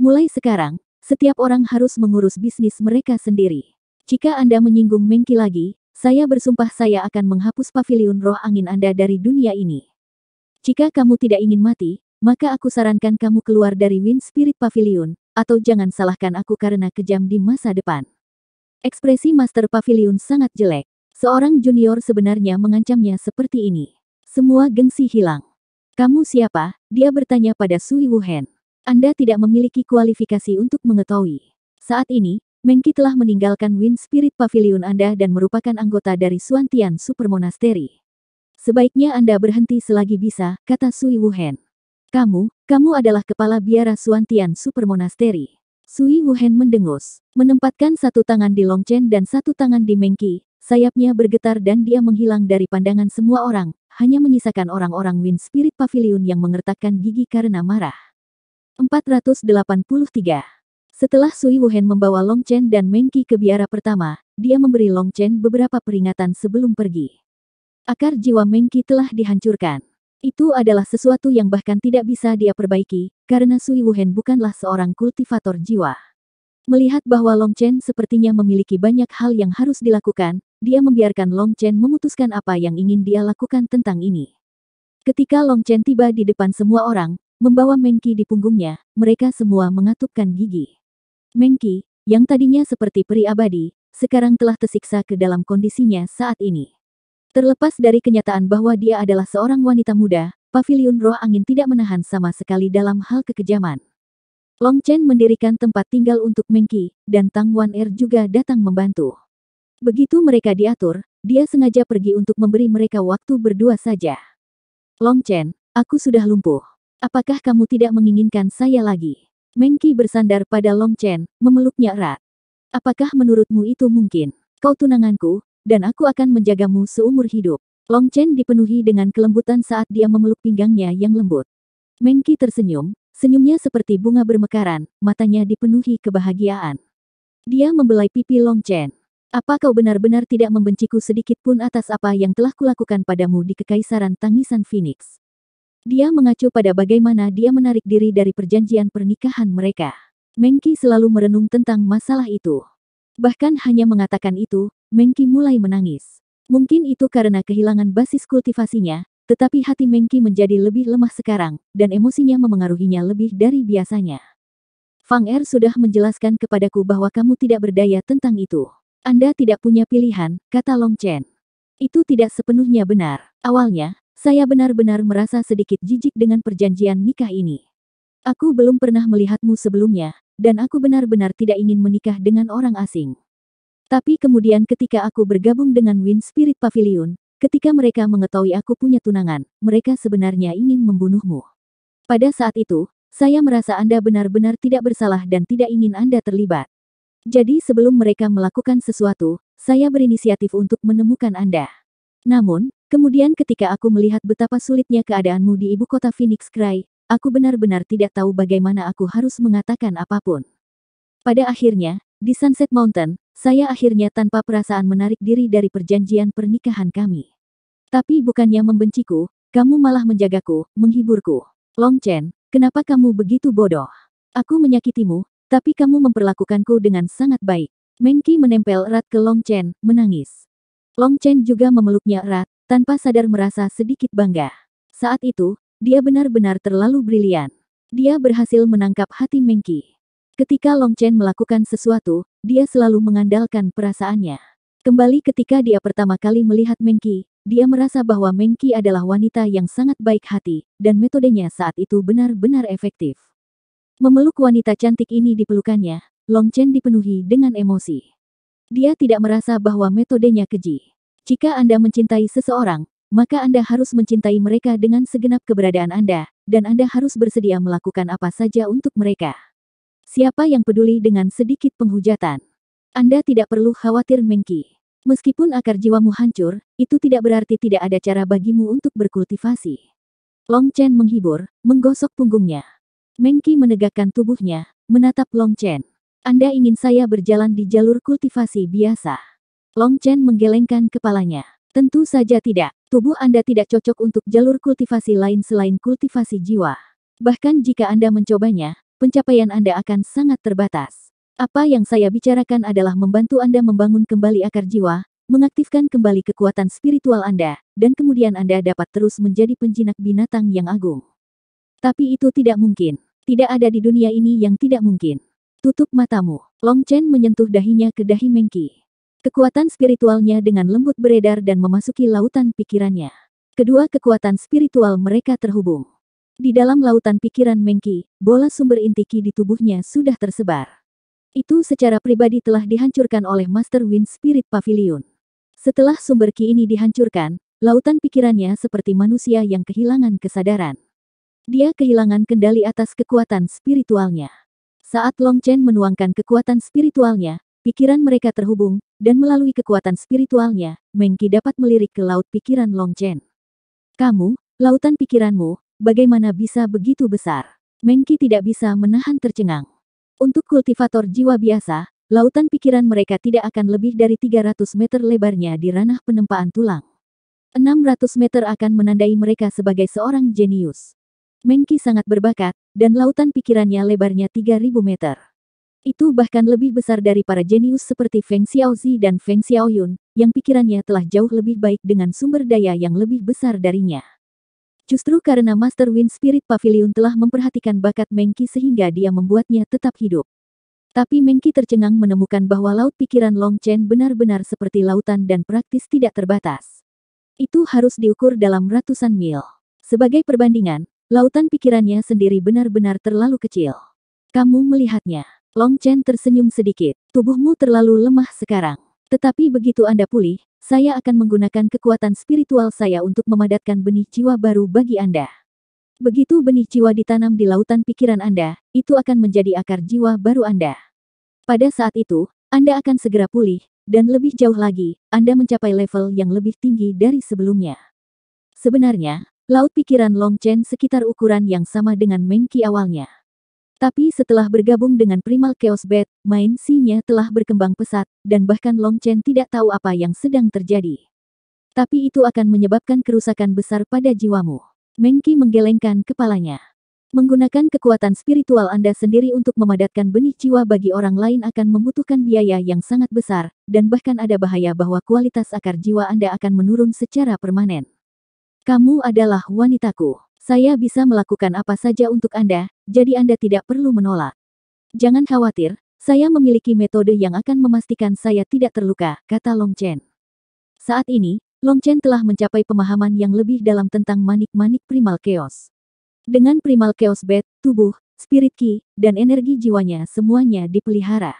Mulai sekarang, setiap orang harus mengurus bisnis mereka sendiri. Jika Anda menyinggung Mengki lagi, saya bersumpah saya akan menghapus pavilion roh angin Anda dari dunia ini. Jika kamu tidak ingin mati, maka aku sarankan kamu keluar dari Wind Spirit Pavilion, atau jangan salahkan aku karena kejam di masa depan. Ekspresi Master Pavilion sangat jelek. Seorang junior sebenarnya mengancamnya seperti ini. Semua gengsi hilang. Kamu siapa? Dia bertanya pada Sui Wuhen. Anda tidak memiliki kualifikasi untuk mengetahui. Saat ini, Mengki telah meninggalkan Wind Spirit Pavilion Anda dan merupakan anggota dari Suantian Super Monastery. Sebaiknya Anda berhenti selagi bisa, kata Sui Wuhen. Kamu, kamu adalah kepala biara Suantian Super Monastery. Sui Wuhen mendengus, menempatkan satu tangan di Longchen dan satu tangan di Mengki, sayapnya bergetar dan dia menghilang dari pandangan semua orang, hanya menyisakan orang-orang Wind Spirit Pavilion yang mengertakkan gigi karena marah. 483 Setelah Sui Wuhen membawa Longchen dan Mengki ke biara pertama, dia memberi Longchen beberapa peringatan sebelum pergi. Akar jiwa Mengki telah dihancurkan. Itu adalah sesuatu yang bahkan tidak bisa dia perbaiki, karena Sui Wuhen bukanlah seorang kultivator jiwa. Melihat bahwa Long Chen sepertinya memiliki banyak hal yang harus dilakukan, dia membiarkan Long Chen memutuskan apa yang ingin dia lakukan tentang ini. Ketika Long Chen tiba di depan semua orang, membawa Mengki di punggungnya, mereka semua mengatupkan gigi. Mengki, yang tadinya seperti peri abadi, sekarang telah tersiksa ke dalam kondisinya saat ini. Terlepas dari kenyataan bahwa dia adalah seorang wanita muda, pavilion roh angin tidak menahan sama sekali dalam hal kekejaman. Long Chen mendirikan tempat tinggal untuk Mengki, dan Tang Wan Er juga datang membantu. Begitu mereka diatur, dia sengaja pergi untuk memberi mereka waktu berdua saja. Long Chen, aku sudah lumpuh. Apakah kamu tidak menginginkan saya lagi? Mengki bersandar pada Long Chen, memeluknya erat. Apakah menurutmu itu mungkin? Kau tunanganku, dan aku akan menjagamu seumur hidup. Long Chen dipenuhi dengan kelembutan saat dia memeluk pinggangnya yang lembut. Mengki tersenyum, senyumnya seperti bunga bermekaran, matanya dipenuhi kebahagiaan. Dia membelai pipi Long Chen. Apa kau benar-benar tidak membenciku sedikit pun atas apa yang telah kulakukan padamu di kekaisaran tangisan Phoenix? Dia mengacu pada bagaimana dia menarik diri dari perjanjian pernikahan mereka. Mengki selalu merenung tentang masalah itu. Bahkan hanya mengatakan itu, Mengki mulai menangis. Mungkin itu karena kehilangan basis kultivasinya, tetapi hati Mengki menjadi lebih lemah sekarang, dan emosinya memengaruhinya lebih dari biasanya. Fang Er sudah menjelaskan kepadaku bahwa kamu tidak berdaya tentang itu. Anda tidak punya pilihan, kata Long Chen. Itu tidak sepenuhnya benar. Awalnya, saya benar-benar merasa sedikit jijik dengan perjanjian nikah ini. Aku belum pernah melihatmu sebelumnya, dan aku benar-benar tidak ingin menikah dengan orang asing. Tapi kemudian ketika aku bergabung dengan Wind Spirit Pavilion, ketika mereka mengetahui aku punya tunangan, mereka sebenarnya ingin membunuhmu. Pada saat itu, saya merasa Anda benar-benar tidak bersalah dan tidak ingin Anda terlibat. Jadi sebelum mereka melakukan sesuatu, saya berinisiatif untuk menemukan Anda. Namun, kemudian ketika aku melihat betapa sulitnya keadaanmu di ibu kota Phoenix Cry, Aku benar-benar tidak tahu bagaimana aku harus mengatakan apapun. Pada akhirnya, di Sunset Mountain, saya akhirnya tanpa perasaan menarik diri dari perjanjian pernikahan kami. Tapi bukannya membenciku, kamu malah menjagaku, menghiburku. Long Chen, kenapa kamu begitu bodoh? Aku menyakitimu, tapi kamu memperlakukanku dengan sangat baik. Mengki menempel erat ke Long Chen, menangis. Long Chen juga memeluknya erat, tanpa sadar merasa sedikit bangga. Saat itu, dia benar-benar terlalu brilian. Dia berhasil menangkap hati Mengki. Ketika Long Chen melakukan sesuatu, dia selalu mengandalkan perasaannya. Kembali ketika dia pertama kali melihat Mengki, dia merasa bahwa Mengki adalah wanita yang sangat baik hati, dan metodenya saat itu benar-benar efektif. Memeluk wanita cantik ini di pelukannya, Long Chen dipenuhi dengan emosi. Dia tidak merasa bahwa metodenya keji. Jika Anda mencintai seseorang, maka Anda harus mencintai mereka dengan segenap keberadaan Anda, dan Anda harus bersedia melakukan apa saja untuk mereka. Siapa yang peduli dengan sedikit penghujatan? Anda tidak perlu khawatir Mengki. Meskipun akar jiwamu hancur, itu tidak berarti tidak ada cara bagimu untuk berkultivasi. Long Chen menghibur, menggosok punggungnya. Mengki menegakkan tubuhnya, menatap Long Chen. Anda ingin saya berjalan di jalur kultivasi biasa? Long Chen menggelengkan kepalanya. Tentu saja tidak. Tubuh Anda tidak cocok untuk jalur kultivasi lain selain kultivasi jiwa. Bahkan jika Anda mencobanya, pencapaian Anda akan sangat terbatas. Apa yang saya bicarakan adalah membantu Anda membangun kembali akar jiwa, mengaktifkan kembali kekuatan spiritual Anda, dan kemudian Anda dapat terus menjadi penjinak binatang yang agung. Tapi itu tidak mungkin. Tidak ada di dunia ini yang tidak mungkin. Tutup matamu. Long Chen menyentuh dahinya ke dahi Mengki. Kekuatan spiritualnya dengan lembut beredar dan memasuki lautan pikirannya. Kedua kekuatan spiritual mereka terhubung. Di dalam lautan pikiran Mengki, bola sumber intiki di tubuhnya sudah tersebar. Itu secara pribadi telah dihancurkan oleh Master Wind Spirit Pavilion. Setelah sumber ki ini dihancurkan, lautan pikirannya seperti manusia yang kehilangan kesadaran. Dia kehilangan kendali atas kekuatan spiritualnya. Saat Long Chen menuangkan kekuatan spiritualnya, pikiran mereka terhubung, dan melalui kekuatan spiritualnya, Mengki dapat melirik ke laut pikiran Long Chen. Kamu, lautan pikiranmu, bagaimana bisa begitu besar? Mengki tidak bisa menahan tercengang. Untuk kultivator jiwa biasa, lautan pikiran mereka tidak akan lebih dari 300 meter lebarnya di ranah penempaan tulang. 600 meter akan menandai mereka sebagai seorang jenius. Mengki sangat berbakat, dan lautan pikirannya lebarnya 3000 meter. Itu bahkan lebih besar dari para jenius seperti Feng Xiaozi dan Feng Xiaoyun, yang pikirannya telah jauh lebih baik dengan sumber daya yang lebih besar darinya. Justru karena Master Wind Spirit Pavilion telah memperhatikan bakat Mengki sehingga dia membuatnya tetap hidup. Tapi Mengki tercengang menemukan bahwa laut pikiran Long Chen benar-benar seperti lautan dan praktis tidak terbatas. Itu harus diukur dalam ratusan mil. Sebagai perbandingan, lautan pikirannya sendiri benar-benar terlalu kecil. Kamu melihatnya, Long Chen tersenyum sedikit. Tubuhmu terlalu lemah sekarang. Tetapi begitu Anda pulih, saya akan menggunakan kekuatan spiritual saya untuk memadatkan benih jiwa baru bagi Anda. Begitu benih jiwa ditanam di lautan pikiran Anda, itu akan menjadi akar jiwa baru Anda. Pada saat itu, Anda akan segera pulih, dan lebih jauh lagi, Anda mencapai level yang lebih tinggi dari sebelumnya. Sebenarnya, laut pikiran Long Chen sekitar ukuran yang sama dengan Mengki awalnya. Tapi setelah bergabung dengan Primal Chaos Bat, main sinya telah berkembang pesat, dan bahkan Long Chen tidak tahu apa yang sedang terjadi. Tapi itu akan menyebabkan kerusakan besar pada jiwamu. Mengki menggelengkan kepalanya. Menggunakan kekuatan spiritual Anda sendiri untuk memadatkan benih jiwa bagi orang lain akan membutuhkan biaya yang sangat besar, dan bahkan ada bahaya bahwa kualitas akar jiwa Anda akan menurun secara permanen. Kamu adalah wanitaku. Saya bisa melakukan apa saja untuk Anda, jadi Anda tidak perlu menolak. Jangan khawatir, saya memiliki metode yang akan memastikan saya tidak terluka, kata Long Chen. Saat ini, Long Chen telah mencapai pemahaman yang lebih dalam tentang manik-manik primal chaos. Dengan primal chaos bed, tubuh, spirit ki, dan energi jiwanya semuanya dipelihara.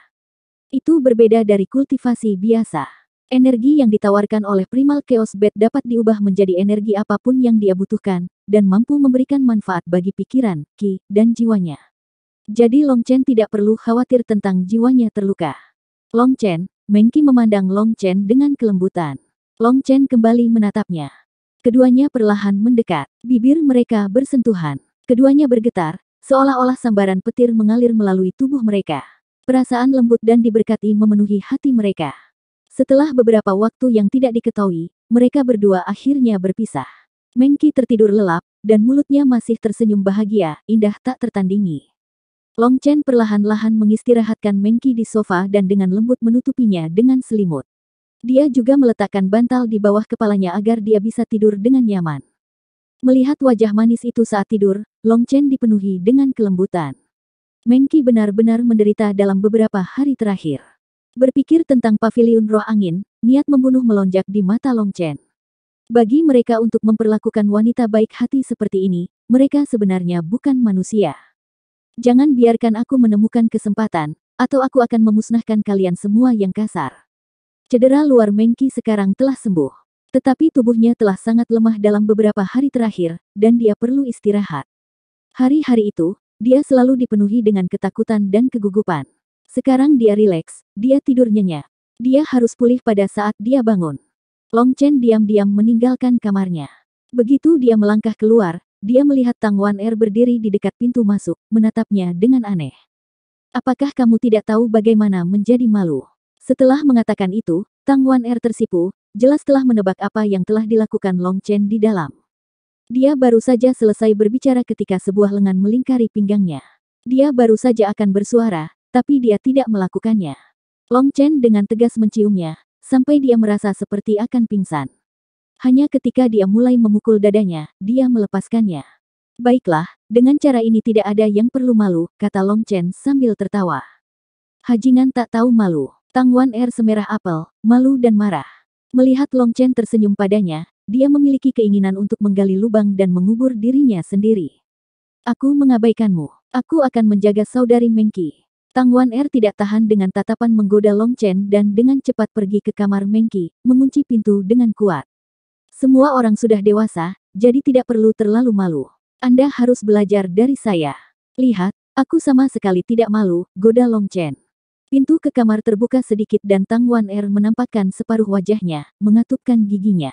Itu berbeda dari kultivasi biasa. Energi yang ditawarkan oleh Primal Chaos bed dapat diubah menjadi energi apapun yang dia butuhkan, dan mampu memberikan manfaat bagi pikiran, ki, dan jiwanya. Jadi Long Chen tidak perlu khawatir tentang jiwanya terluka. Long Chen, Mengki memandang Long Chen dengan kelembutan. Long Chen kembali menatapnya. Keduanya perlahan mendekat, bibir mereka bersentuhan. Keduanya bergetar, seolah-olah sambaran petir mengalir melalui tubuh mereka. Perasaan lembut dan diberkati memenuhi hati mereka. Setelah beberapa waktu yang tidak diketahui, mereka berdua akhirnya berpisah. Mengki tertidur lelap, dan mulutnya masih tersenyum bahagia, indah tak tertandingi. Long Chen perlahan-lahan mengistirahatkan Mengki di sofa dan dengan lembut menutupinya dengan selimut. Dia juga meletakkan bantal di bawah kepalanya agar dia bisa tidur dengan nyaman. Melihat wajah manis itu saat tidur, Long Chen dipenuhi dengan kelembutan. Mengki benar-benar menderita dalam beberapa hari terakhir. Berpikir tentang paviliun roh angin, niat membunuh melonjak di mata Long Chen. Bagi mereka untuk memperlakukan wanita baik hati seperti ini, mereka sebenarnya bukan manusia. Jangan biarkan aku menemukan kesempatan, atau aku akan memusnahkan kalian semua yang kasar. Cedera luar Mengki sekarang telah sembuh. Tetapi tubuhnya telah sangat lemah dalam beberapa hari terakhir, dan dia perlu istirahat. Hari-hari itu, dia selalu dipenuhi dengan ketakutan dan kegugupan. Sekarang dia rileks, dia tidur nyenyak. Dia harus pulih pada saat dia bangun. Long Chen diam-diam meninggalkan kamarnya. Begitu dia melangkah keluar, dia melihat Tang Wan Er berdiri di dekat pintu masuk, menatapnya dengan aneh. Apakah kamu tidak tahu bagaimana menjadi malu? Setelah mengatakan itu, Tang Wan Er tersipu, jelas telah menebak apa yang telah dilakukan Long Chen di dalam. Dia baru saja selesai berbicara ketika sebuah lengan melingkari pinggangnya. Dia baru saja akan bersuara, tapi dia tidak melakukannya. Long Chen dengan tegas menciumnya, sampai dia merasa seperti akan pingsan. Hanya ketika dia mulai memukul dadanya, dia melepaskannya. Baiklah, dengan cara ini tidak ada yang perlu malu, kata Long Chen sambil tertawa. Hajingan tak tahu malu. Tang Wan Er semerah apel, malu dan marah. Melihat Long Chen tersenyum padanya, dia memiliki keinginan untuk menggali lubang dan mengubur dirinya sendiri. Aku mengabaikanmu. Aku akan menjaga saudari Mengki. Tang Wan Er tidak tahan dengan tatapan menggoda Long Chen dan dengan cepat pergi ke kamar Mengki, mengunci pintu dengan kuat. Semua orang sudah dewasa, jadi tidak perlu terlalu malu. Anda harus belajar dari saya. Lihat, aku sama sekali tidak malu, goda Long Chen. Pintu ke kamar terbuka sedikit dan Tang Wan Er menampakkan separuh wajahnya, mengatupkan giginya.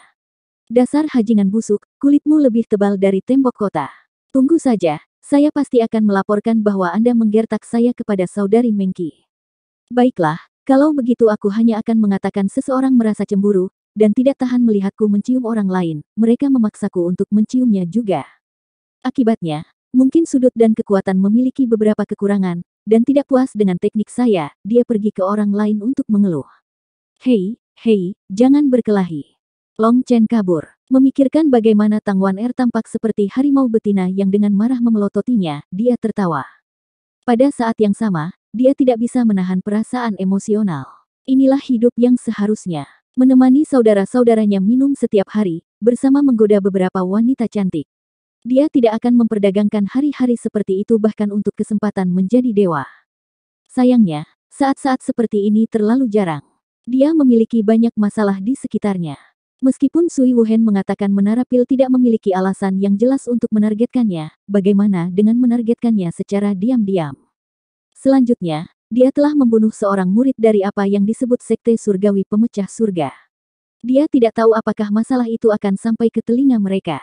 Dasar hajingan busuk, kulitmu lebih tebal dari tembok kota. Tunggu saja, saya pasti akan melaporkan bahwa Anda menggertak saya kepada saudari Mengki. Baiklah, kalau begitu aku hanya akan mengatakan seseorang merasa cemburu, dan tidak tahan melihatku mencium orang lain, mereka memaksaku untuk menciumnya juga. Akibatnya, mungkin sudut dan kekuatan memiliki beberapa kekurangan, dan tidak puas dengan teknik saya, dia pergi ke orang lain untuk mengeluh. Hei, hei, jangan berkelahi. Long Chen kabur. Memikirkan bagaimana Tang Wan Er tampak seperti harimau betina yang dengan marah memelototinya, dia tertawa. Pada saat yang sama, dia tidak bisa menahan perasaan emosional. Inilah hidup yang seharusnya. Menemani saudara-saudaranya minum setiap hari, bersama menggoda beberapa wanita cantik. Dia tidak akan memperdagangkan hari-hari seperti itu bahkan untuk kesempatan menjadi dewa. Sayangnya, saat-saat seperti ini terlalu jarang. Dia memiliki banyak masalah di sekitarnya. Meskipun Sui Wuhen mengatakan menara pil tidak memiliki alasan yang jelas untuk menargetkannya, bagaimana dengan menargetkannya secara diam-diam? Selanjutnya, dia telah membunuh seorang murid dari apa yang disebut Sekte Surgawi Pemecah Surga. Dia tidak tahu apakah masalah itu akan sampai ke telinga mereka.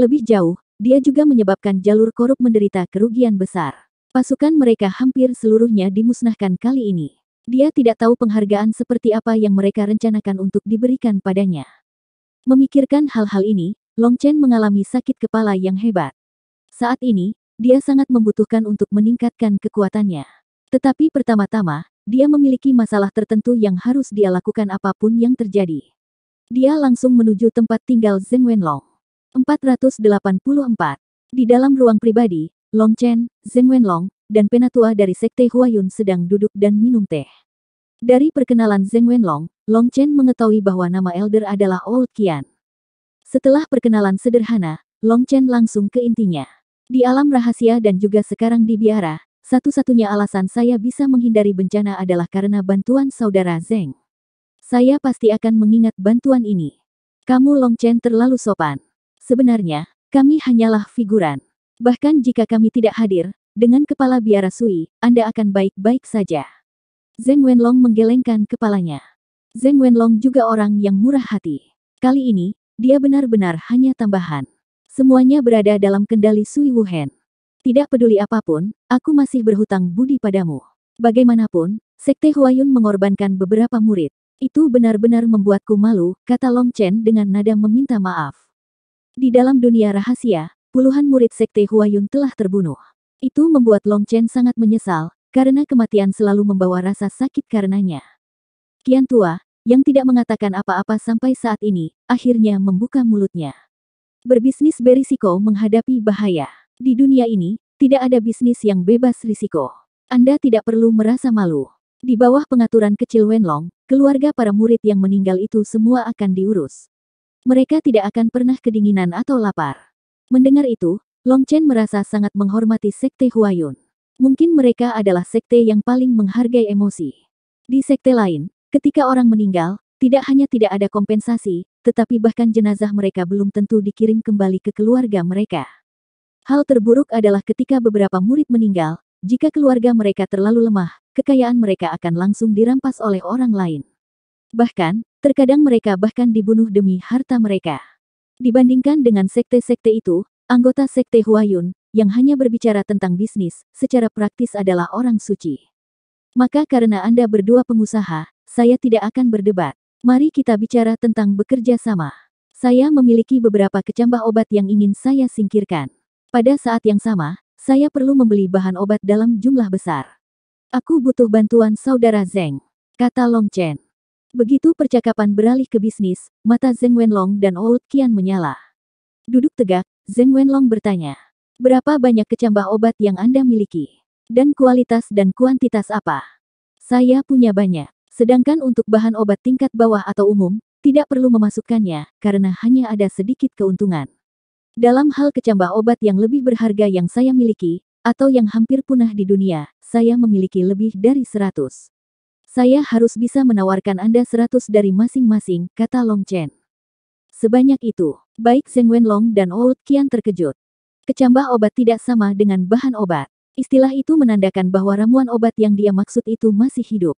Lebih jauh, dia juga menyebabkan jalur korup menderita kerugian besar. Pasukan mereka hampir seluruhnya dimusnahkan kali ini. Dia tidak tahu penghargaan seperti apa yang mereka rencanakan untuk diberikan padanya. Memikirkan hal-hal ini, Long Chen mengalami sakit kepala yang hebat. Saat ini, dia sangat membutuhkan untuk meningkatkan kekuatannya. Tetapi pertama-tama, dia memiliki masalah tertentu yang harus dia lakukan apapun yang terjadi. Dia langsung menuju tempat tinggal Zeng Wenlong. 484. Di dalam ruang pribadi, Long Chen, Zeng Wenlong, dan penatua dari Sekte Huayun sedang duduk dan minum teh. Dari perkenalan Zeng Wenlong, Long Chen mengetahui bahwa nama Elder adalah Old Qian. Setelah perkenalan sederhana, Long Chen langsung ke intinya. Di alam rahasia dan juga sekarang di biara, satu-satunya alasan saya bisa menghindari bencana adalah karena bantuan saudara Zeng. Saya pasti akan mengingat bantuan ini. Kamu Long Chen terlalu sopan. Sebenarnya, kami hanyalah figuran. Bahkan jika kami tidak hadir, dengan kepala biara Sui, Anda akan baik-baik saja. Zeng Wenlong menggelengkan kepalanya. Zeng Wenlong juga orang yang murah hati. Kali ini, dia benar-benar hanya tambahan. Semuanya berada dalam kendali Sui Wuhen. Tidak peduli apapun, aku masih berhutang budi padamu. Bagaimanapun, Sekte Huayun mengorbankan beberapa murid. Itu benar-benar membuatku malu, kata Long Chen dengan nada meminta maaf. Di dalam dunia rahasia, puluhan murid Sekte Huayun telah terbunuh. Itu membuat Long Chen sangat menyesal, karena kematian selalu membawa rasa sakit karenanya. Kian tua, yang tidak mengatakan apa-apa sampai saat ini, akhirnya membuka mulutnya. Berbisnis berisiko menghadapi bahaya. Di dunia ini, tidak ada bisnis yang bebas risiko. Anda tidak perlu merasa malu. Di bawah pengaturan kecil Wenlong, keluarga para murid yang meninggal itu semua akan diurus. Mereka tidak akan pernah kedinginan atau lapar. Mendengar itu, Long Chen merasa sangat menghormati Sekte Huayun. Mungkin mereka adalah sekte yang paling menghargai emosi. Di sekte lain, Ketika orang meninggal, tidak hanya tidak ada kompensasi, tetapi bahkan jenazah mereka belum tentu dikirim kembali ke keluarga mereka. Hal terburuk adalah ketika beberapa murid meninggal, jika keluarga mereka terlalu lemah, kekayaan mereka akan langsung dirampas oleh orang lain. Bahkan, terkadang mereka bahkan dibunuh demi harta mereka. Dibandingkan dengan sekte-sekte itu, anggota sekte Huayun, yang hanya berbicara tentang bisnis, secara praktis adalah orang suci. Maka karena Anda berdua pengusaha, saya tidak akan berdebat. Mari kita bicara tentang bekerja sama. Saya memiliki beberapa kecambah obat yang ingin saya singkirkan. Pada saat yang sama, saya perlu membeli bahan obat dalam jumlah besar. Aku butuh bantuan saudara Zeng, kata Long Chen. Begitu percakapan beralih ke bisnis, mata Zeng Wenlong dan Old Kian menyala. Duduk tegak, Zeng Wenlong bertanya, berapa banyak kecambah obat yang Anda miliki? Dan kualitas dan kuantitas apa? Saya punya banyak. Sedangkan untuk bahan obat tingkat bawah atau umum, tidak perlu memasukkannya, karena hanya ada sedikit keuntungan. Dalam hal kecambah obat yang lebih berharga yang saya miliki, atau yang hampir punah di dunia, saya memiliki lebih dari seratus. Saya harus bisa menawarkan Anda seratus dari masing-masing, kata Long Chen. Sebanyak itu, baik Zheng Wenlong dan Old Qian terkejut. Kecambah obat tidak sama dengan bahan obat. Istilah itu menandakan bahwa ramuan obat yang dia maksud itu masih hidup.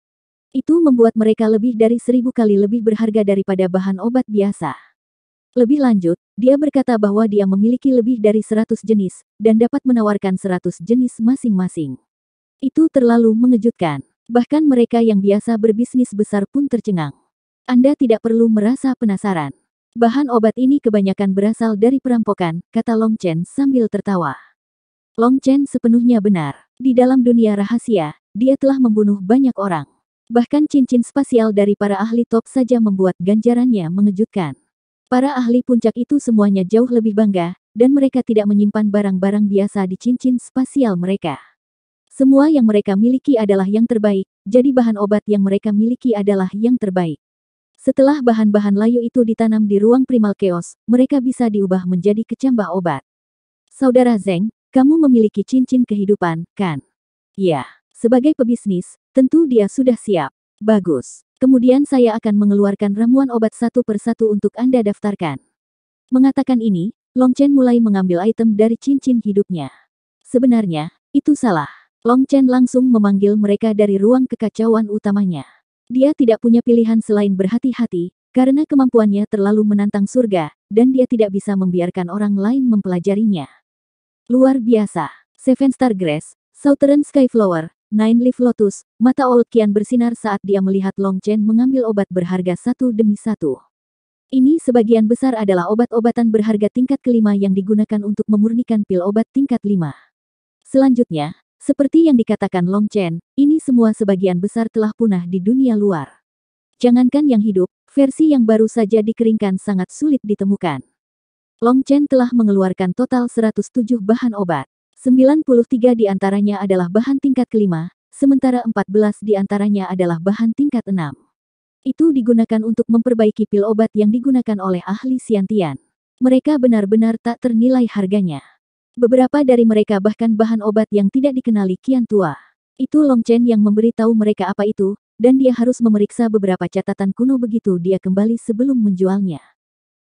Itu membuat mereka lebih dari seribu kali lebih berharga daripada bahan obat biasa. Lebih lanjut, dia berkata bahwa dia memiliki lebih dari seratus jenis, dan dapat menawarkan seratus jenis masing-masing. Itu terlalu mengejutkan. Bahkan mereka yang biasa berbisnis besar pun tercengang. Anda tidak perlu merasa penasaran. Bahan obat ini kebanyakan berasal dari perampokan, kata Long Chen sambil tertawa. Long Chen sepenuhnya benar. Di dalam dunia rahasia, dia telah membunuh banyak orang. Bahkan cincin spasial dari para ahli top saja membuat ganjarannya mengejutkan. Para ahli puncak itu semuanya jauh lebih bangga, dan mereka tidak menyimpan barang-barang biasa di cincin spasial mereka. Semua yang mereka miliki adalah yang terbaik, jadi bahan obat yang mereka miliki adalah yang terbaik. Setelah bahan-bahan layu itu ditanam di ruang primal chaos, mereka bisa diubah menjadi kecambah obat. Saudara Zeng, kamu memiliki cincin kehidupan, kan? Ya, sebagai pebisnis, tentu dia sudah siap. Bagus. Kemudian saya akan mengeluarkan ramuan obat satu persatu untuk Anda daftarkan. Mengatakan ini, Long Chen mulai mengambil item dari cincin hidupnya. Sebenarnya, itu salah. Long Chen langsung memanggil mereka dari ruang kekacauan utamanya. Dia tidak punya pilihan selain berhati-hati, karena kemampuannya terlalu menantang surga, dan dia tidak bisa membiarkan orang lain mempelajarinya. Luar biasa. Seven Star Grass, Southern Sky Flower, Nine Leaf Lotus, mata Old kian bersinar saat dia melihat Long Chen mengambil obat berharga satu demi satu. Ini sebagian besar adalah obat-obatan berharga tingkat kelima yang digunakan untuk memurnikan pil obat tingkat lima. Selanjutnya, seperti yang dikatakan Long Chen, ini semua sebagian besar telah punah di dunia luar. Jangankan yang hidup, versi yang baru saja dikeringkan sangat sulit ditemukan. Long Chen telah mengeluarkan total 107 bahan obat. 93 di antaranya adalah bahan tingkat kelima, sementara 14 di antaranya adalah bahan tingkat enam. Itu digunakan untuk memperbaiki pil obat yang digunakan oleh ahli Siantian. Mereka benar-benar tak ternilai harganya. Beberapa dari mereka bahkan bahan obat yang tidak dikenali kian tua. Itu Long Chen yang memberitahu mereka apa itu, dan dia harus memeriksa beberapa catatan kuno begitu dia kembali sebelum menjualnya.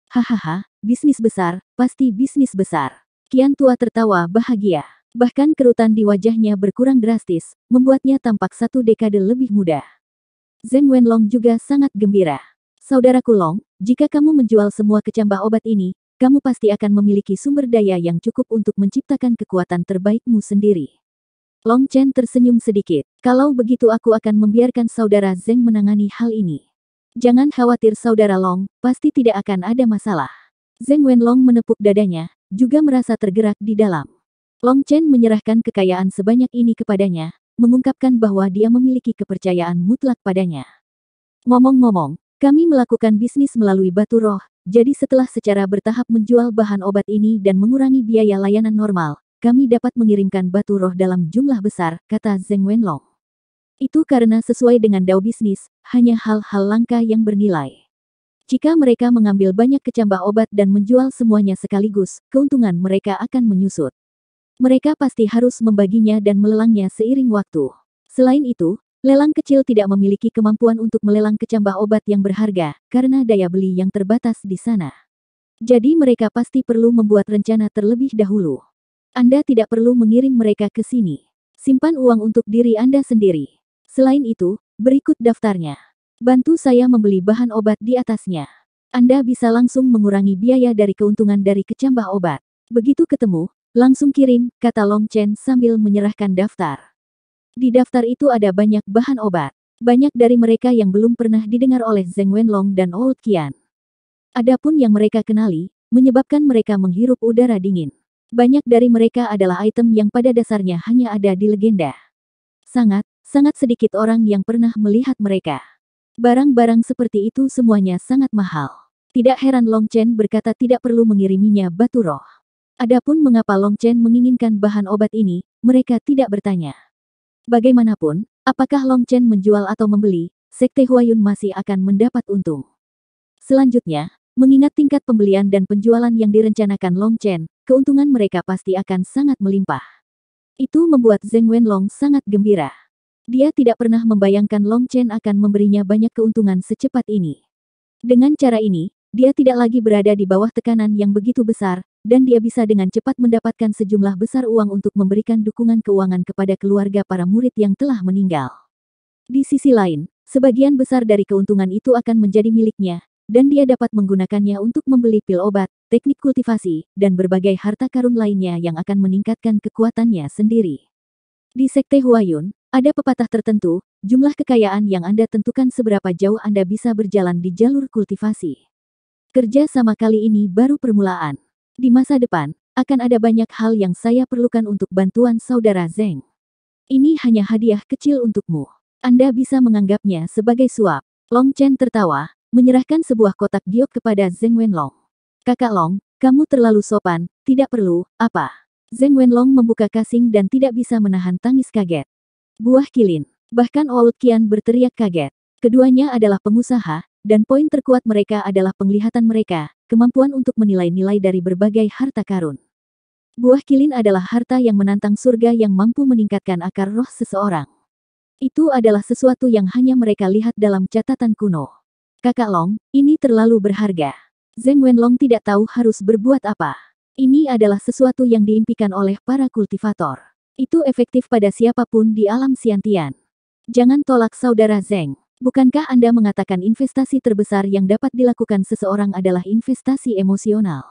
Hahaha, bisnis besar, pasti bisnis besar. Kian tua tertawa bahagia. Bahkan kerutan di wajahnya berkurang drastis, membuatnya tampak satu dekade lebih muda. Zeng Wenlong juga sangat gembira. Saudaraku Long, jika kamu menjual semua kecambah obat ini, kamu pasti akan memiliki sumber daya yang cukup untuk menciptakan kekuatan terbaikmu sendiri. Long Chen tersenyum sedikit. Kalau begitu aku akan membiarkan saudara Zeng menangani hal ini. Jangan khawatir saudara Long, pasti tidak akan ada masalah. Zeng Wenlong menepuk dadanya, juga merasa tergerak di dalam. Long Chen menyerahkan kekayaan sebanyak ini kepadanya, mengungkapkan bahwa dia memiliki kepercayaan mutlak padanya. Ngomong-ngomong, kami melakukan bisnis melalui batu roh, jadi setelah secara bertahap menjual bahan obat ini dan mengurangi biaya layanan normal, kami dapat mengirimkan batu roh dalam jumlah besar, kata Zeng Wenlong. Itu karena sesuai dengan dao bisnis, hanya hal-hal langka yang bernilai. Jika mereka mengambil banyak kecambah obat dan menjual semuanya sekaligus, keuntungan mereka akan menyusut. Mereka pasti harus membaginya dan melelangnya seiring waktu. Selain itu, lelang kecil tidak memiliki kemampuan untuk melelang kecambah obat yang berharga, karena daya beli yang terbatas di sana. Jadi mereka pasti perlu membuat rencana terlebih dahulu. Anda tidak perlu mengirim mereka ke sini. Simpan uang untuk diri Anda sendiri. Selain itu, berikut daftarnya. Bantu saya membeli bahan obat di atasnya. Anda bisa langsung mengurangi biaya dari keuntungan dari kecambah obat. Begitu ketemu, langsung kirim, kata Long Chen sambil menyerahkan daftar. Di daftar itu ada banyak bahan obat. Banyak dari mereka yang belum pernah didengar oleh Zeng Wenlong dan Old Qian. Adapun yang mereka kenali, menyebabkan mereka menghirup udara dingin. Banyak dari mereka adalah item yang pada dasarnya hanya ada di legenda. Sangat, Sangat sedikit orang yang pernah melihat mereka. Barang-barang seperti itu semuanya sangat mahal. Tidak heran Long Chen berkata tidak perlu mengiriminya batu roh. Adapun mengapa Long Chen menginginkan bahan obat ini, mereka tidak bertanya. Bagaimanapun, apakah Long Chen menjual atau membeli, Sekte Huayun masih akan mendapat untung. Selanjutnya, mengingat tingkat pembelian dan penjualan yang direncanakan Long Chen, keuntungan mereka pasti akan sangat melimpah. Itu membuat Zeng Wenlong sangat gembira. Dia tidak pernah membayangkan Long Chen akan memberinya banyak keuntungan secepat ini. Dengan cara ini, dia tidak lagi berada di bawah tekanan yang begitu besar, dan dia bisa dengan cepat mendapatkan sejumlah besar uang untuk memberikan dukungan keuangan kepada keluarga para murid yang telah meninggal. Di sisi lain, sebagian besar dari keuntungan itu akan menjadi miliknya, dan dia dapat menggunakannya untuk membeli pil obat, teknik kultivasi, dan berbagai harta karun lainnya yang akan meningkatkan kekuatannya sendiri. Di Sekte Huayun, ada pepatah tertentu, jumlah kekayaan yang Anda tentukan seberapa jauh Anda bisa berjalan di jalur kultivasi. Kerja sama kali ini baru permulaan. Di masa depan, akan ada banyak hal yang saya perlukan untuk bantuan saudara Zeng. Ini hanya hadiah kecil untukmu. Anda bisa menganggapnya sebagai suap. Long Chen tertawa, menyerahkan sebuah kotak giok kepada Zeng Wenlong. Kakak Long, kamu terlalu sopan, tidak perlu, apa? Zeng Wenlong membuka kasing dan tidak bisa menahan tangis kaget. Buah kilin. Bahkan Old Kian berteriak kaget. Keduanya adalah pengusaha, dan poin terkuat mereka adalah penglihatan mereka, kemampuan untuk menilai nilai dari berbagai harta karun. Buah kilin adalah harta yang menantang surga yang mampu meningkatkan akar roh seseorang. Itu adalah sesuatu yang hanya mereka lihat dalam catatan kuno. Kakak Long, ini terlalu berharga. Zeng Wenlong tidak tahu harus berbuat apa. Ini adalah sesuatu yang diimpikan oleh para kultivator. Itu efektif pada siapapun di alam Siantian. Jangan tolak saudara Zeng. Bukankah Anda mengatakan investasi terbesar yang dapat dilakukan seseorang adalah investasi emosional?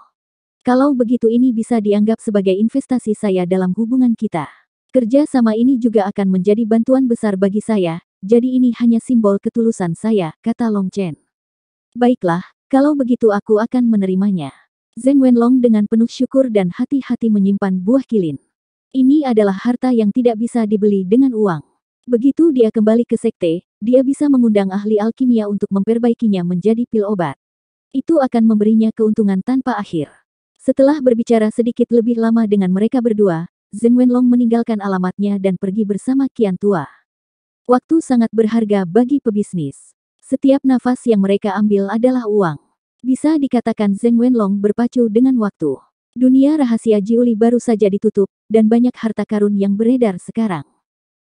Kalau begitu ini bisa dianggap sebagai investasi saya dalam hubungan kita. Kerja sama ini juga akan menjadi bantuan besar bagi saya, jadi ini hanya simbol ketulusan saya, kata Long Chen. Baiklah, kalau begitu aku akan menerimanya. Zeng Wenlong dengan penuh syukur dan hati-hati menyimpan buah kilin. Ini adalah harta yang tidak bisa dibeli dengan uang. Begitu dia kembali ke sekte, dia bisa mengundang ahli alkimia untuk memperbaikinya menjadi pil obat. Itu akan memberinya keuntungan tanpa akhir. Setelah berbicara sedikit lebih lama dengan mereka berdua, Zeng Wenlong meninggalkan alamatnya dan pergi bersama Kian Tua. Waktu sangat berharga bagi pebisnis. Setiap nafas yang mereka ambil adalah uang. Bisa dikatakan Zeng Wenlong berpacu dengan waktu. Dunia rahasia Jiuli baru saja ditutup, dan banyak harta karun yang beredar sekarang.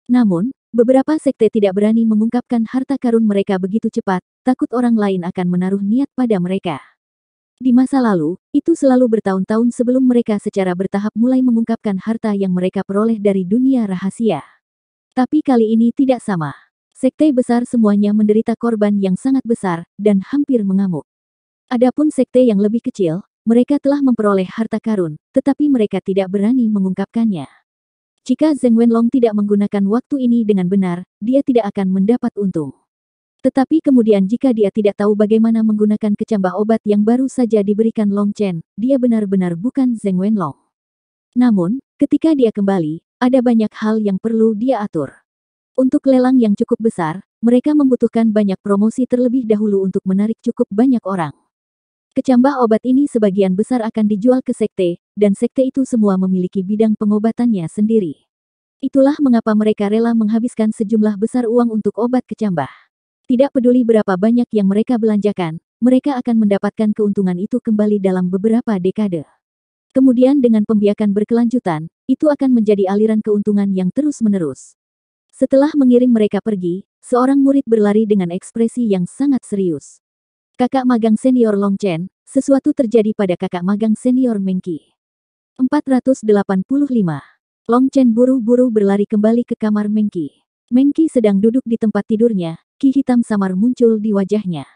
Namun, beberapa sekte tidak berani mengungkapkan harta karun mereka begitu cepat, takut orang lain akan menaruh niat pada mereka. Di masa lalu, itu selalu bertahun-tahun sebelum mereka secara bertahap mulai mengungkapkan harta yang mereka peroleh dari dunia rahasia. Tapi kali ini tidak sama. Sekte besar semuanya menderita korban yang sangat besar, dan hampir mengamuk. Adapun sekte yang lebih kecil, mereka telah memperoleh harta karun, tetapi mereka tidak berani mengungkapkannya. Jika Zeng Wenlong tidak menggunakan waktu ini dengan benar, dia tidak akan mendapat untung. Tetapi kemudian jika dia tidak tahu bagaimana menggunakan kecambah obat yang baru saja diberikan Long Chen, dia benar-benar bukan Zeng Wenlong. Namun, ketika dia kembali, ada banyak hal yang perlu dia atur. Untuk lelang yang cukup besar, mereka membutuhkan banyak promosi terlebih dahulu untuk menarik cukup banyak orang. Kecambah obat ini sebagian besar akan dijual ke sekte, dan sekte itu semua memiliki bidang pengobatannya sendiri. Itulah mengapa mereka rela menghabiskan sejumlah besar uang untuk obat kecambah. Tidak peduli berapa banyak yang mereka belanjakan, mereka akan mendapatkan keuntungan itu kembali dalam beberapa dekade. Kemudian dengan pembiakan berkelanjutan, itu akan menjadi aliran keuntungan yang terus-menerus. Setelah mengirim mereka pergi, seorang murid berlari dengan ekspresi yang sangat serius. Kakak magang senior Long Chen, sesuatu terjadi pada kakak magang senior Mengki. 485. Long Chen buru-buru berlari kembali ke kamar Mengki. Mengki sedang duduk di tempat tidurnya, ki hitam samar muncul di wajahnya.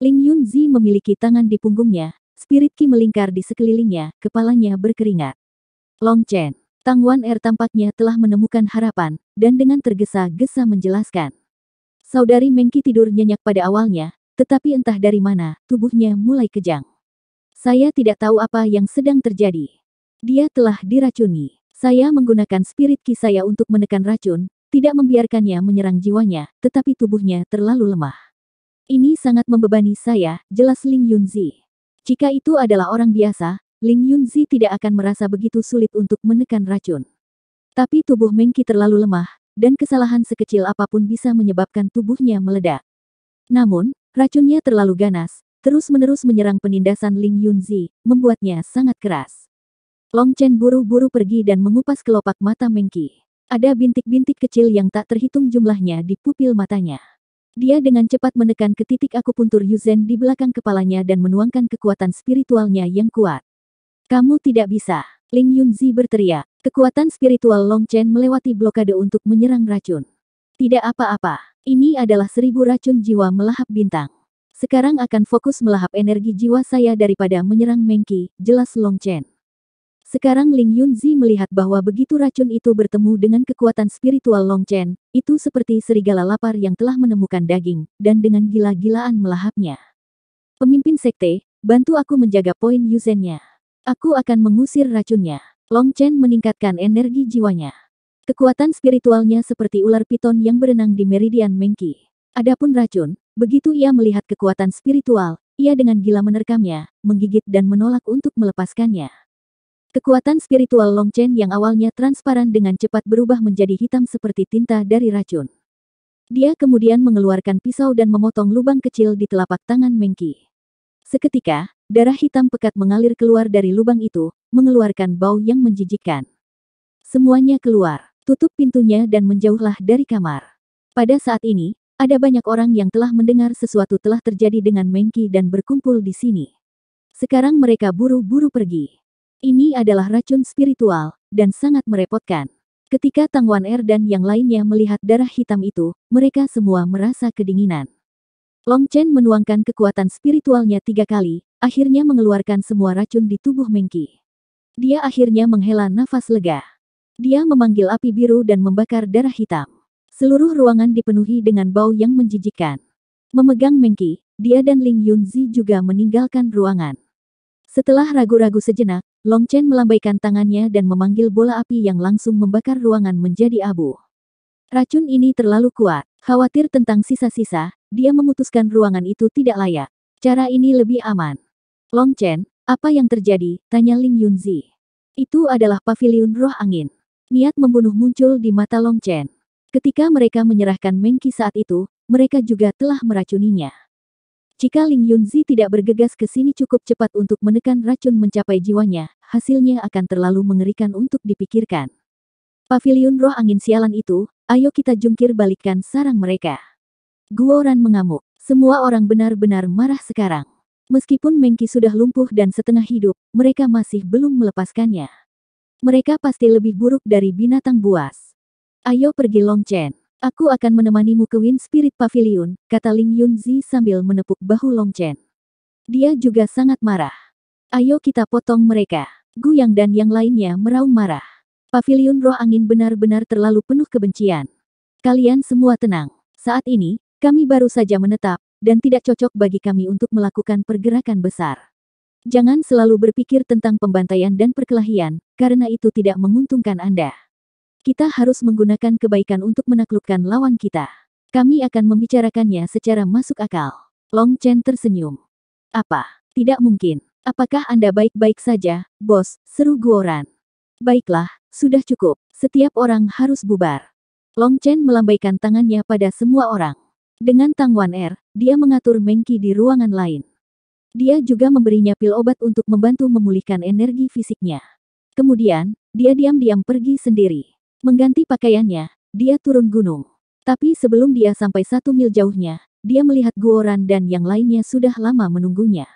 Ling Yunzi memiliki tangan di punggungnya, spirit ki melingkar di sekelilingnya, kepalanya berkeringat. Long Chen, Tang Wan Er tampaknya telah menemukan harapan, dan dengan tergesa-gesa menjelaskan. Saudari Mengki tidur nyenyak pada awalnya, tetapi entah dari mana, tubuhnya mulai kejang. Saya tidak tahu apa yang sedang terjadi. Dia telah diracuni. Saya menggunakan spirit ki saya untuk menekan racun, tidak membiarkannya menyerang jiwanya, tetapi tubuhnya terlalu lemah. Ini sangat membebani saya, jelas Ling Yunzi. Jika itu adalah orang biasa, Ling Yunzi tidak akan merasa begitu sulit untuk menekan racun. Tapi tubuh Mengki terlalu lemah, dan kesalahan sekecil apapun bisa menyebabkan tubuhnya meledak. Namun, Racunnya terlalu ganas, terus-menerus menyerang penindasan Ling Yunzi, membuatnya sangat keras. Long Chen buru-buru pergi dan mengupas kelopak mata Mengki. Ada bintik-bintik kecil yang tak terhitung jumlahnya di pupil matanya. Dia dengan cepat menekan ke titik akupuntur Yuzen di belakang kepalanya dan menuangkan kekuatan spiritualnya yang kuat. Kamu tidak bisa, Ling Yunzi berteriak. Kekuatan spiritual Long Chen melewati blokade untuk menyerang racun. Tidak apa-apa, ini adalah seribu racun jiwa melahap bintang. Sekarang akan fokus melahap energi jiwa saya daripada menyerang Mengki, jelas Long Chen. Sekarang Ling Yunzi melihat bahwa begitu racun itu bertemu dengan kekuatan spiritual Long Chen, itu seperti serigala lapar yang telah menemukan daging, dan dengan gila-gilaan melahapnya. Pemimpin sekte, bantu aku menjaga poin Yuzennya. Aku akan mengusir racunnya. Long Chen meningkatkan energi jiwanya. Kekuatan spiritualnya seperti ular piton yang berenang di meridian Mengki. Adapun racun, begitu ia melihat kekuatan spiritual, ia dengan gila menerkamnya, menggigit dan menolak untuk melepaskannya. Kekuatan spiritual Long Chen yang awalnya transparan dengan cepat berubah menjadi hitam seperti tinta dari racun. Dia kemudian mengeluarkan pisau dan memotong lubang kecil di telapak tangan Mengki. Seketika, darah hitam pekat mengalir keluar dari lubang itu, mengeluarkan bau yang menjijikkan. Semuanya keluar. Tutup pintunya dan menjauhlah dari kamar. Pada saat ini, ada banyak orang yang telah mendengar sesuatu telah terjadi dengan Mengki dan berkumpul di sini. Sekarang mereka buru-buru pergi. Ini adalah racun spiritual, dan sangat merepotkan. Ketika Tang Wan Er dan yang lainnya melihat darah hitam itu, mereka semua merasa kedinginan. Long Chen menuangkan kekuatan spiritualnya tiga kali, akhirnya mengeluarkan semua racun di tubuh Mengki. Dia akhirnya menghela nafas lega. Dia memanggil api biru dan membakar darah hitam. Seluruh ruangan dipenuhi dengan bau yang menjijikkan. Memegang Mengki, dia dan Ling Yunzi juga meninggalkan ruangan. Setelah ragu-ragu sejenak, Long Chen melambaikan tangannya dan memanggil bola api yang langsung membakar ruangan menjadi abu. Racun ini terlalu kuat. Khawatir tentang sisa-sisa, dia memutuskan ruangan itu tidak layak. Cara ini lebih aman. Long Chen, apa yang terjadi? Tanya Ling Yunzi. Itu adalah pavilion roh angin. Niat membunuh muncul di mata Long Chen. Ketika mereka menyerahkan Mengki saat itu, mereka juga telah meracuninya. Jika Ling Yunzi tidak bergegas ke sini cukup cepat untuk menekan racun mencapai jiwanya, hasilnya akan terlalu mengerikan untuk dipikirkan. Pavilion roh angin sialan itu, ayo kita jungkir balikkan sarang mereka. Guo Ran mengamuk, semua orang benar-benar marah sekarang. Meskipun Mengki sudah lumpuh dan setengah hidup, mereka masih belum melepaskannya. Mereka pasti lebih buruk dari binatang buas. Ayo pergi Long Chen. Aku akan menemanimu ke Wind Spirit Pavilion, kata Ling Yunzi sambil menepuk bahu Long Chen. Dia juga sangat marah. Ayo kita potong mereka. Gu Yang dan yang lainnya meraung marah. Pavilion roh angin benar-benar terlalu penuh kebencian. Kalian semua tenang. Saat ini, kami baru saja menetap, dan tidak cocok bagi kami untuk melakukan pergerakan besar. Jangan selalu berpikir tentang pembantaian dan perkelahian, karena itu tidak menguntungkan Anda. Kita harus menggunakan kebaikan untuk menaklukkan lawan kita. Kami akan membicarakannya secara masuk akal. Long Chen tersenyum. Apa? Tidak mungkin. Apakah Anda baik-baik saja, bos? Seru Guoran. Baiklah, sudah cukup. Setiap orang harus bubar. Long Chen melambaikan tangannya pada semua orang. Dengan Wan Er, dia mengatur Mengki di ruangan lain. Dia juga memberinya pil obat untuk membantu memulihkan energi fisiknya. Kemudian, dia diam-diam pergi sendiri. Mengganti pakaiannya, dia turun gunung. Tapi sebelum dia sampai satu mil jauhnya, dia melihat Guoran dan yang lainnya sudah lama menunggunya.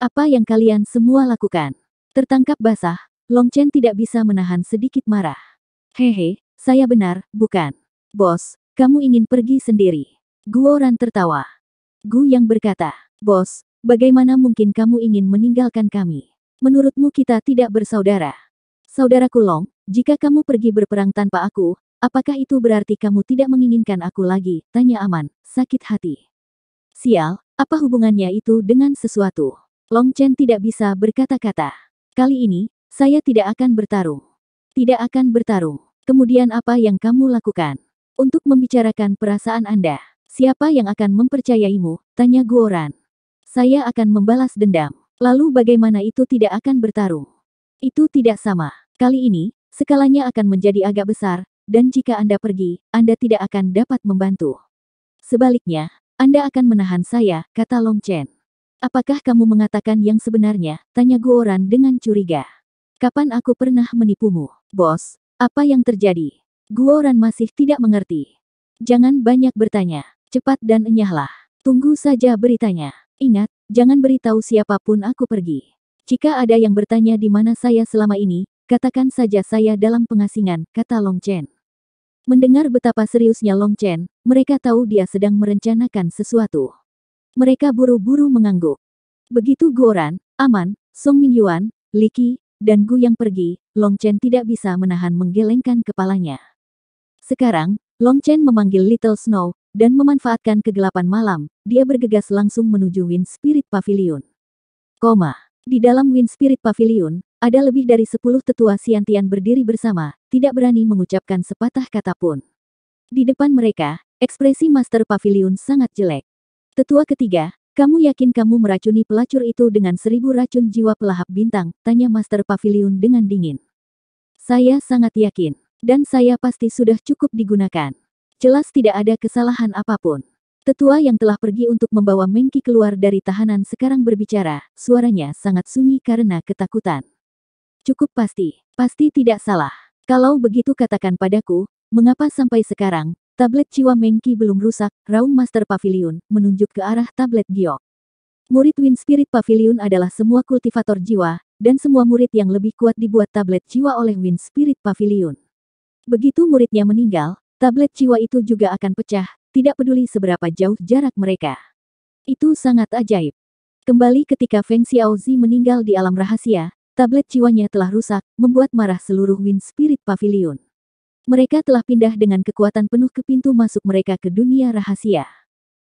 Apa yang kalian semua lakukan? Tertangkap basah, Long Chen tidak bisa menahan sedikit marah. Hehe, saya benar, bukan. Bos, kamu ingin pergi sendiri. Guoran tertawa. Gu yang berkata, Bos, Bagaimana mungkin kamu ingin meninggalkan kami? Menurutmu kita tidak bersaudara? Saudaraku Long, jika kamu pergi berperang tanpa aku, apakah itu berarti kamu tidak menginginkan aku lagi? Tanya Aman, sakit hati. Sial, apa hubungannya itu dengan sesuatu? Long Chen tidak bisa berkata-kata. Kali ini, saya tidak akan bertarung. Tidak akan bertarung. Kemudian apa yang kamu lakukan? Untuk membicarakan perasaan Anda, siapa yang akan mempercayaimu? Tanya Guoran. Saya akan membalas dendam. Lalu bagaimana itu tidak akan bertarung? Itu tidak sama. Kali ini, skalanya akan menjadi agak besar, dan jika Anda pergi, Anda tidak akan dapat membantu. Sebaliknya, Anda akan menahan saya, kata Long Chen. Apakah kamu mengatakan yang sebenarnya? Tanya Guoran dengan curiga. Kapan aku pernah menipumu? Bos, apa yang terjadi? Guoran masih tidak mengerti. Jangan banyak bertanya. Cepat dan enyahlah. Tunggu saja beritanya. Ingat, jangan beritahu siapapun aku pergi. Jika ada yang bertanya di mana saya selama ini, katakan saja saya dalam pengasingan, kata Long Chen. Mendengar betapa seriusnya Long Chen, mereka tahu dia sedang merencanakan sesuatu. Mereka buru-buru mengangguk. Begitu Goran, Aman, Song Li Qi, dan Gu yang pergi, Long Chen tidak bisa menahan menggelengkan kepalanya. Sekarang, Long Chen memanggil Little Snow, dan memanfaatkan kegelapan malam, dia bergegas langsung menuju Wind Spirit Pavilion. Koma. Di dalam Wind Spirit Pavilion, ada lebih dari sepuluh tetua siantian berdiri bersama, tidak berani mengucapkan sepatah kata pun. Di depan mereka, ekspresi Master Pavilion sangat jelek. Tetua ketiga, kamu yakin kamu meracuni pelacur itu dengan seribu racun jiwa pelahap bintang? Tanya Master Pavilion dengan dingin. Saya sangat yakin, dan saya pasti sudah cukup digunakan. Jelas tidak ada kesalahan apapun. Tetua yang telah pergi untuk membawa Mengki keluar dari tahanan sekarang berbicara, suaranya sangat sunyi karena ketakutan. Cukup pasti, pasti tidak salah. Kalau begitu katakan padaku, mengapa sampai sekarang, tablet jiwa Mengki belum rusak, Raung Master Pavilion menunjuk ke arah tablet Giok. Murid Wind Spirit Pavilion adalah semua kultivator jiwa, dan semua murid yang lebih kuat dibuat tablet jiwa oleh Wind Spirit Pavilion. Begitu muridnya meninggal, Tablet jiwa itu juga akan pecah, tidak peduli seberapa jauh jarak mereka. Itu sangat ajaib. Kembali ketika Feng Xiaozi meninggal di alam rahasia, tablet jiwanya telah rusak, membuat marah seluruh Wind Spirit Pavilion. Mereka telah pindah dengan kekuatan penuh ke pintu masuk mereka ke dunia rahasia.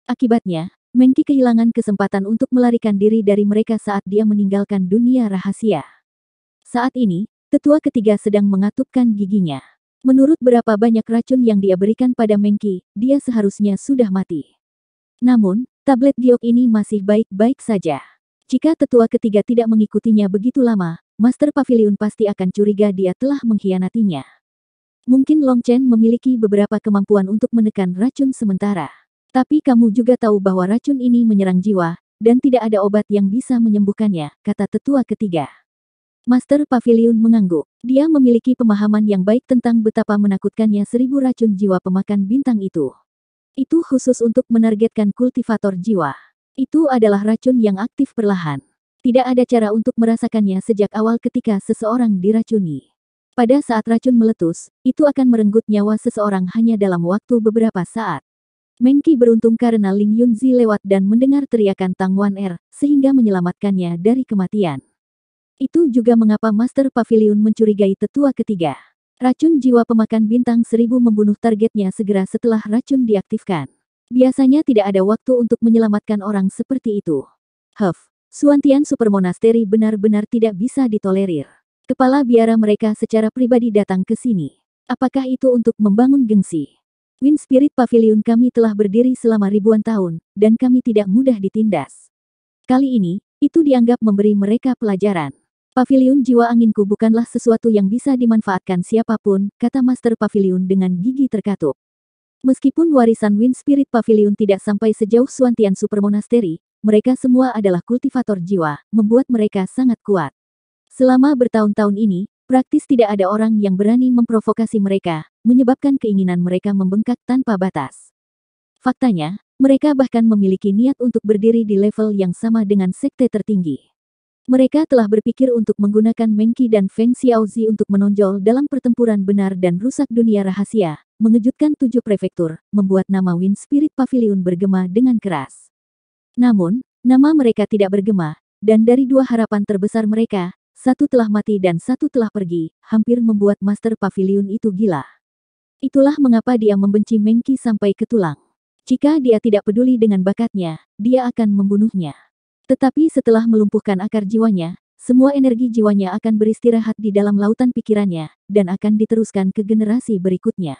Akibatnya, Mengki kehilangan kesempatan untuk melarikan diri dari mereka saat dia meninggalkan dunia rahasia. Saat ini, tetua ketiga sedang mengatupkan giginya. Menurut berapa banyak racun yang dia berikan pada Mengki, dia seharusnya sudah mati. Namun, tablet giok ini masih baik-baik saja. Jika tetua ketiga tidak mengikutinya begitu lama, Master Pavilion pasti akan curiga dia telah mengkhianatinya. Mungkin Long Chen memiliki beberapa kemampuan untuk menekan racun sementara. Tapi kamu juga tahu bahwa racun ini menyerang jiwa, dan tidak ada obat yang bisa menyembuhkannya, kata tetua ketiga. Master Pavilion mengangguk. Dia memiliki pemahaman yang baik tentang betapa menakutkannya seribu racun jiwa pemakan bintang itu. Itu khusus untuk menargetkan kultivator jiwa. Itu adalah racun yang aktif perlahan. Tidak ada cara untuk merasakannya sejak awal ketika seseorang diracuni. Pada saat racun meletus, itu akan merenggut nyawa seseorang hanya dalam waktu beberapa saat. Mengki beruntung karena Ling Yunzi lewat dan mendengar teriakan Tang Wan Er, sehingga menyelamatkannya dari kematian. Itu juga mengapa Master Pavilion mencurigai tetua ketiga. Racun jiwa pemakan bintang seribu membunuh targetnya segera setelah racun diaktifkan. Biasanya tidak ada waktu untuk menyelamatkan orang seperti itu. Huff, Suantian Super Monastery benar-benar tidak bisa ditolerir. Kepala biara mereka secara pribadi datang ke sini. Apakah itu untuk membangun gengsi? Wind Spirit Pavilion kami telah berdiri selama ribuan tahun, dan kami tidak mudah ditindas. Kali ini, itu dianggap memberi mereka pelajaran. Pavilion jiwa anginku bukanlah sesuatu yang bisa dimanfaatkan siapapun, kata Master Pavilion dengan gigi terkatup. Meskipun warisan Wind Spirit Pavilion tidak sampai sejauh Suantian Super Monastery, mereka semua adalah kultivator jiwa, membuat mereka sangat kuat. Selama bertahun-tahun ini, praktis tidak ada orang yang berani memprovokasi mereka, menyebabkan keinginan mereka membengkak tanpa batas. Faktanya, mereka bahkan memiliki niat untuk berdiri di level yang sama dengan sekte tertinggi. Mereka telah berpikir untuk menggunakan Mengki dan Feng Xiaozi untuk menonjol dalam pertempuran benar dan rusak dunia rahasia, mengejutkan tujuh prefektur, membuat nama Wind Spirit Pavilion bergema dengan keras. Namun, nama mereka tidak bergema, dan dari dua harapan terbesar mereka, satu telah mati dan satu telah pergi, hampir membuat Master Pavilion itu gila. Itulah mengapa dia membenci Mengki sampai ke tulang. Jika dia tidak peduli dengan bakatnya, dia akan membunuhnya. Tetapi setelah melumpuhkan akar jiwanya, semua energi jiwanya akan beristirahat di dalam lautan pikirannya, dan akan diteruskan ke generasi berikutnya.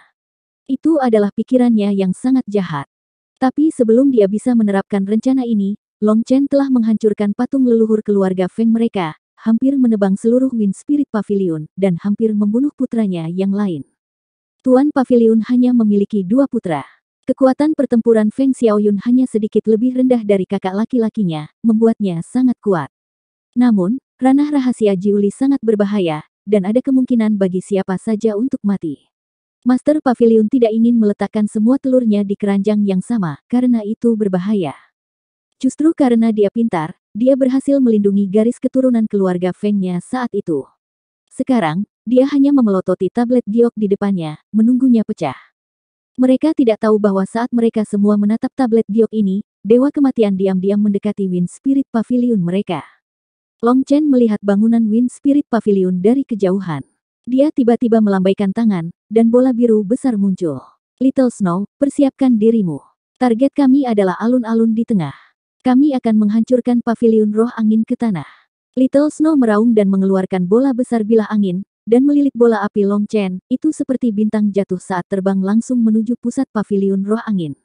Itu adalah pikirannya yang sangat jahat. Tapi sebelum dia bisa menerapkan rencana ini, Long Chen telah menghancurkan patung leluhur keluarga Feng mereka, hampir menebang seluruh Wind Spirit Pavilion, dan hampir membunuh putranya yang lain. Tuan Pavilion hanya memiliki dua putra. Kekuatan pertempuran Feng Xiaoyun hanya sedikit lebih rendah dari kakak laki-lakinya, membuatnya sangat kuat. Namun, ranah rahasia Jiuli sangat berbahaya, dan ada kemungkinan bagi siapa saja untuk mati. Master Pavilion tidak ingin meletakkan semua telurnya di keranjang yang sama, karena itu berbahaya. Justru karena dia pintar, dia berhasil melindungi garis keturunan keluarga Fengnya saat itu. Sekarang, dia hanya memelototi tablet giok di depannya, menunggunya pecah. Mereka tidak tahu bahwa saat mereka semua menatap tablet biok ini, Dewa Kematian diam-diam mendekati Wind Spirit Pavilion mereka. Long Chen melihat bangunan Wind Spirit Pavilion dari kejauhan. Dia tiba-tiba melambaikan tangan, dan bola biru besar muncul. Little Snow, persiapkan dirimu. Target kami adalah alun-alun di tengah. Kami akan menghancurkan pavilion roh angin ke tanah. Little Snow meraung dan mengeluarkan bola besar bilah angin, dan melilit bola api Long Chen, itu seperti bintang jatuh saat terbang langsung menuju pusat pavilion roh angin.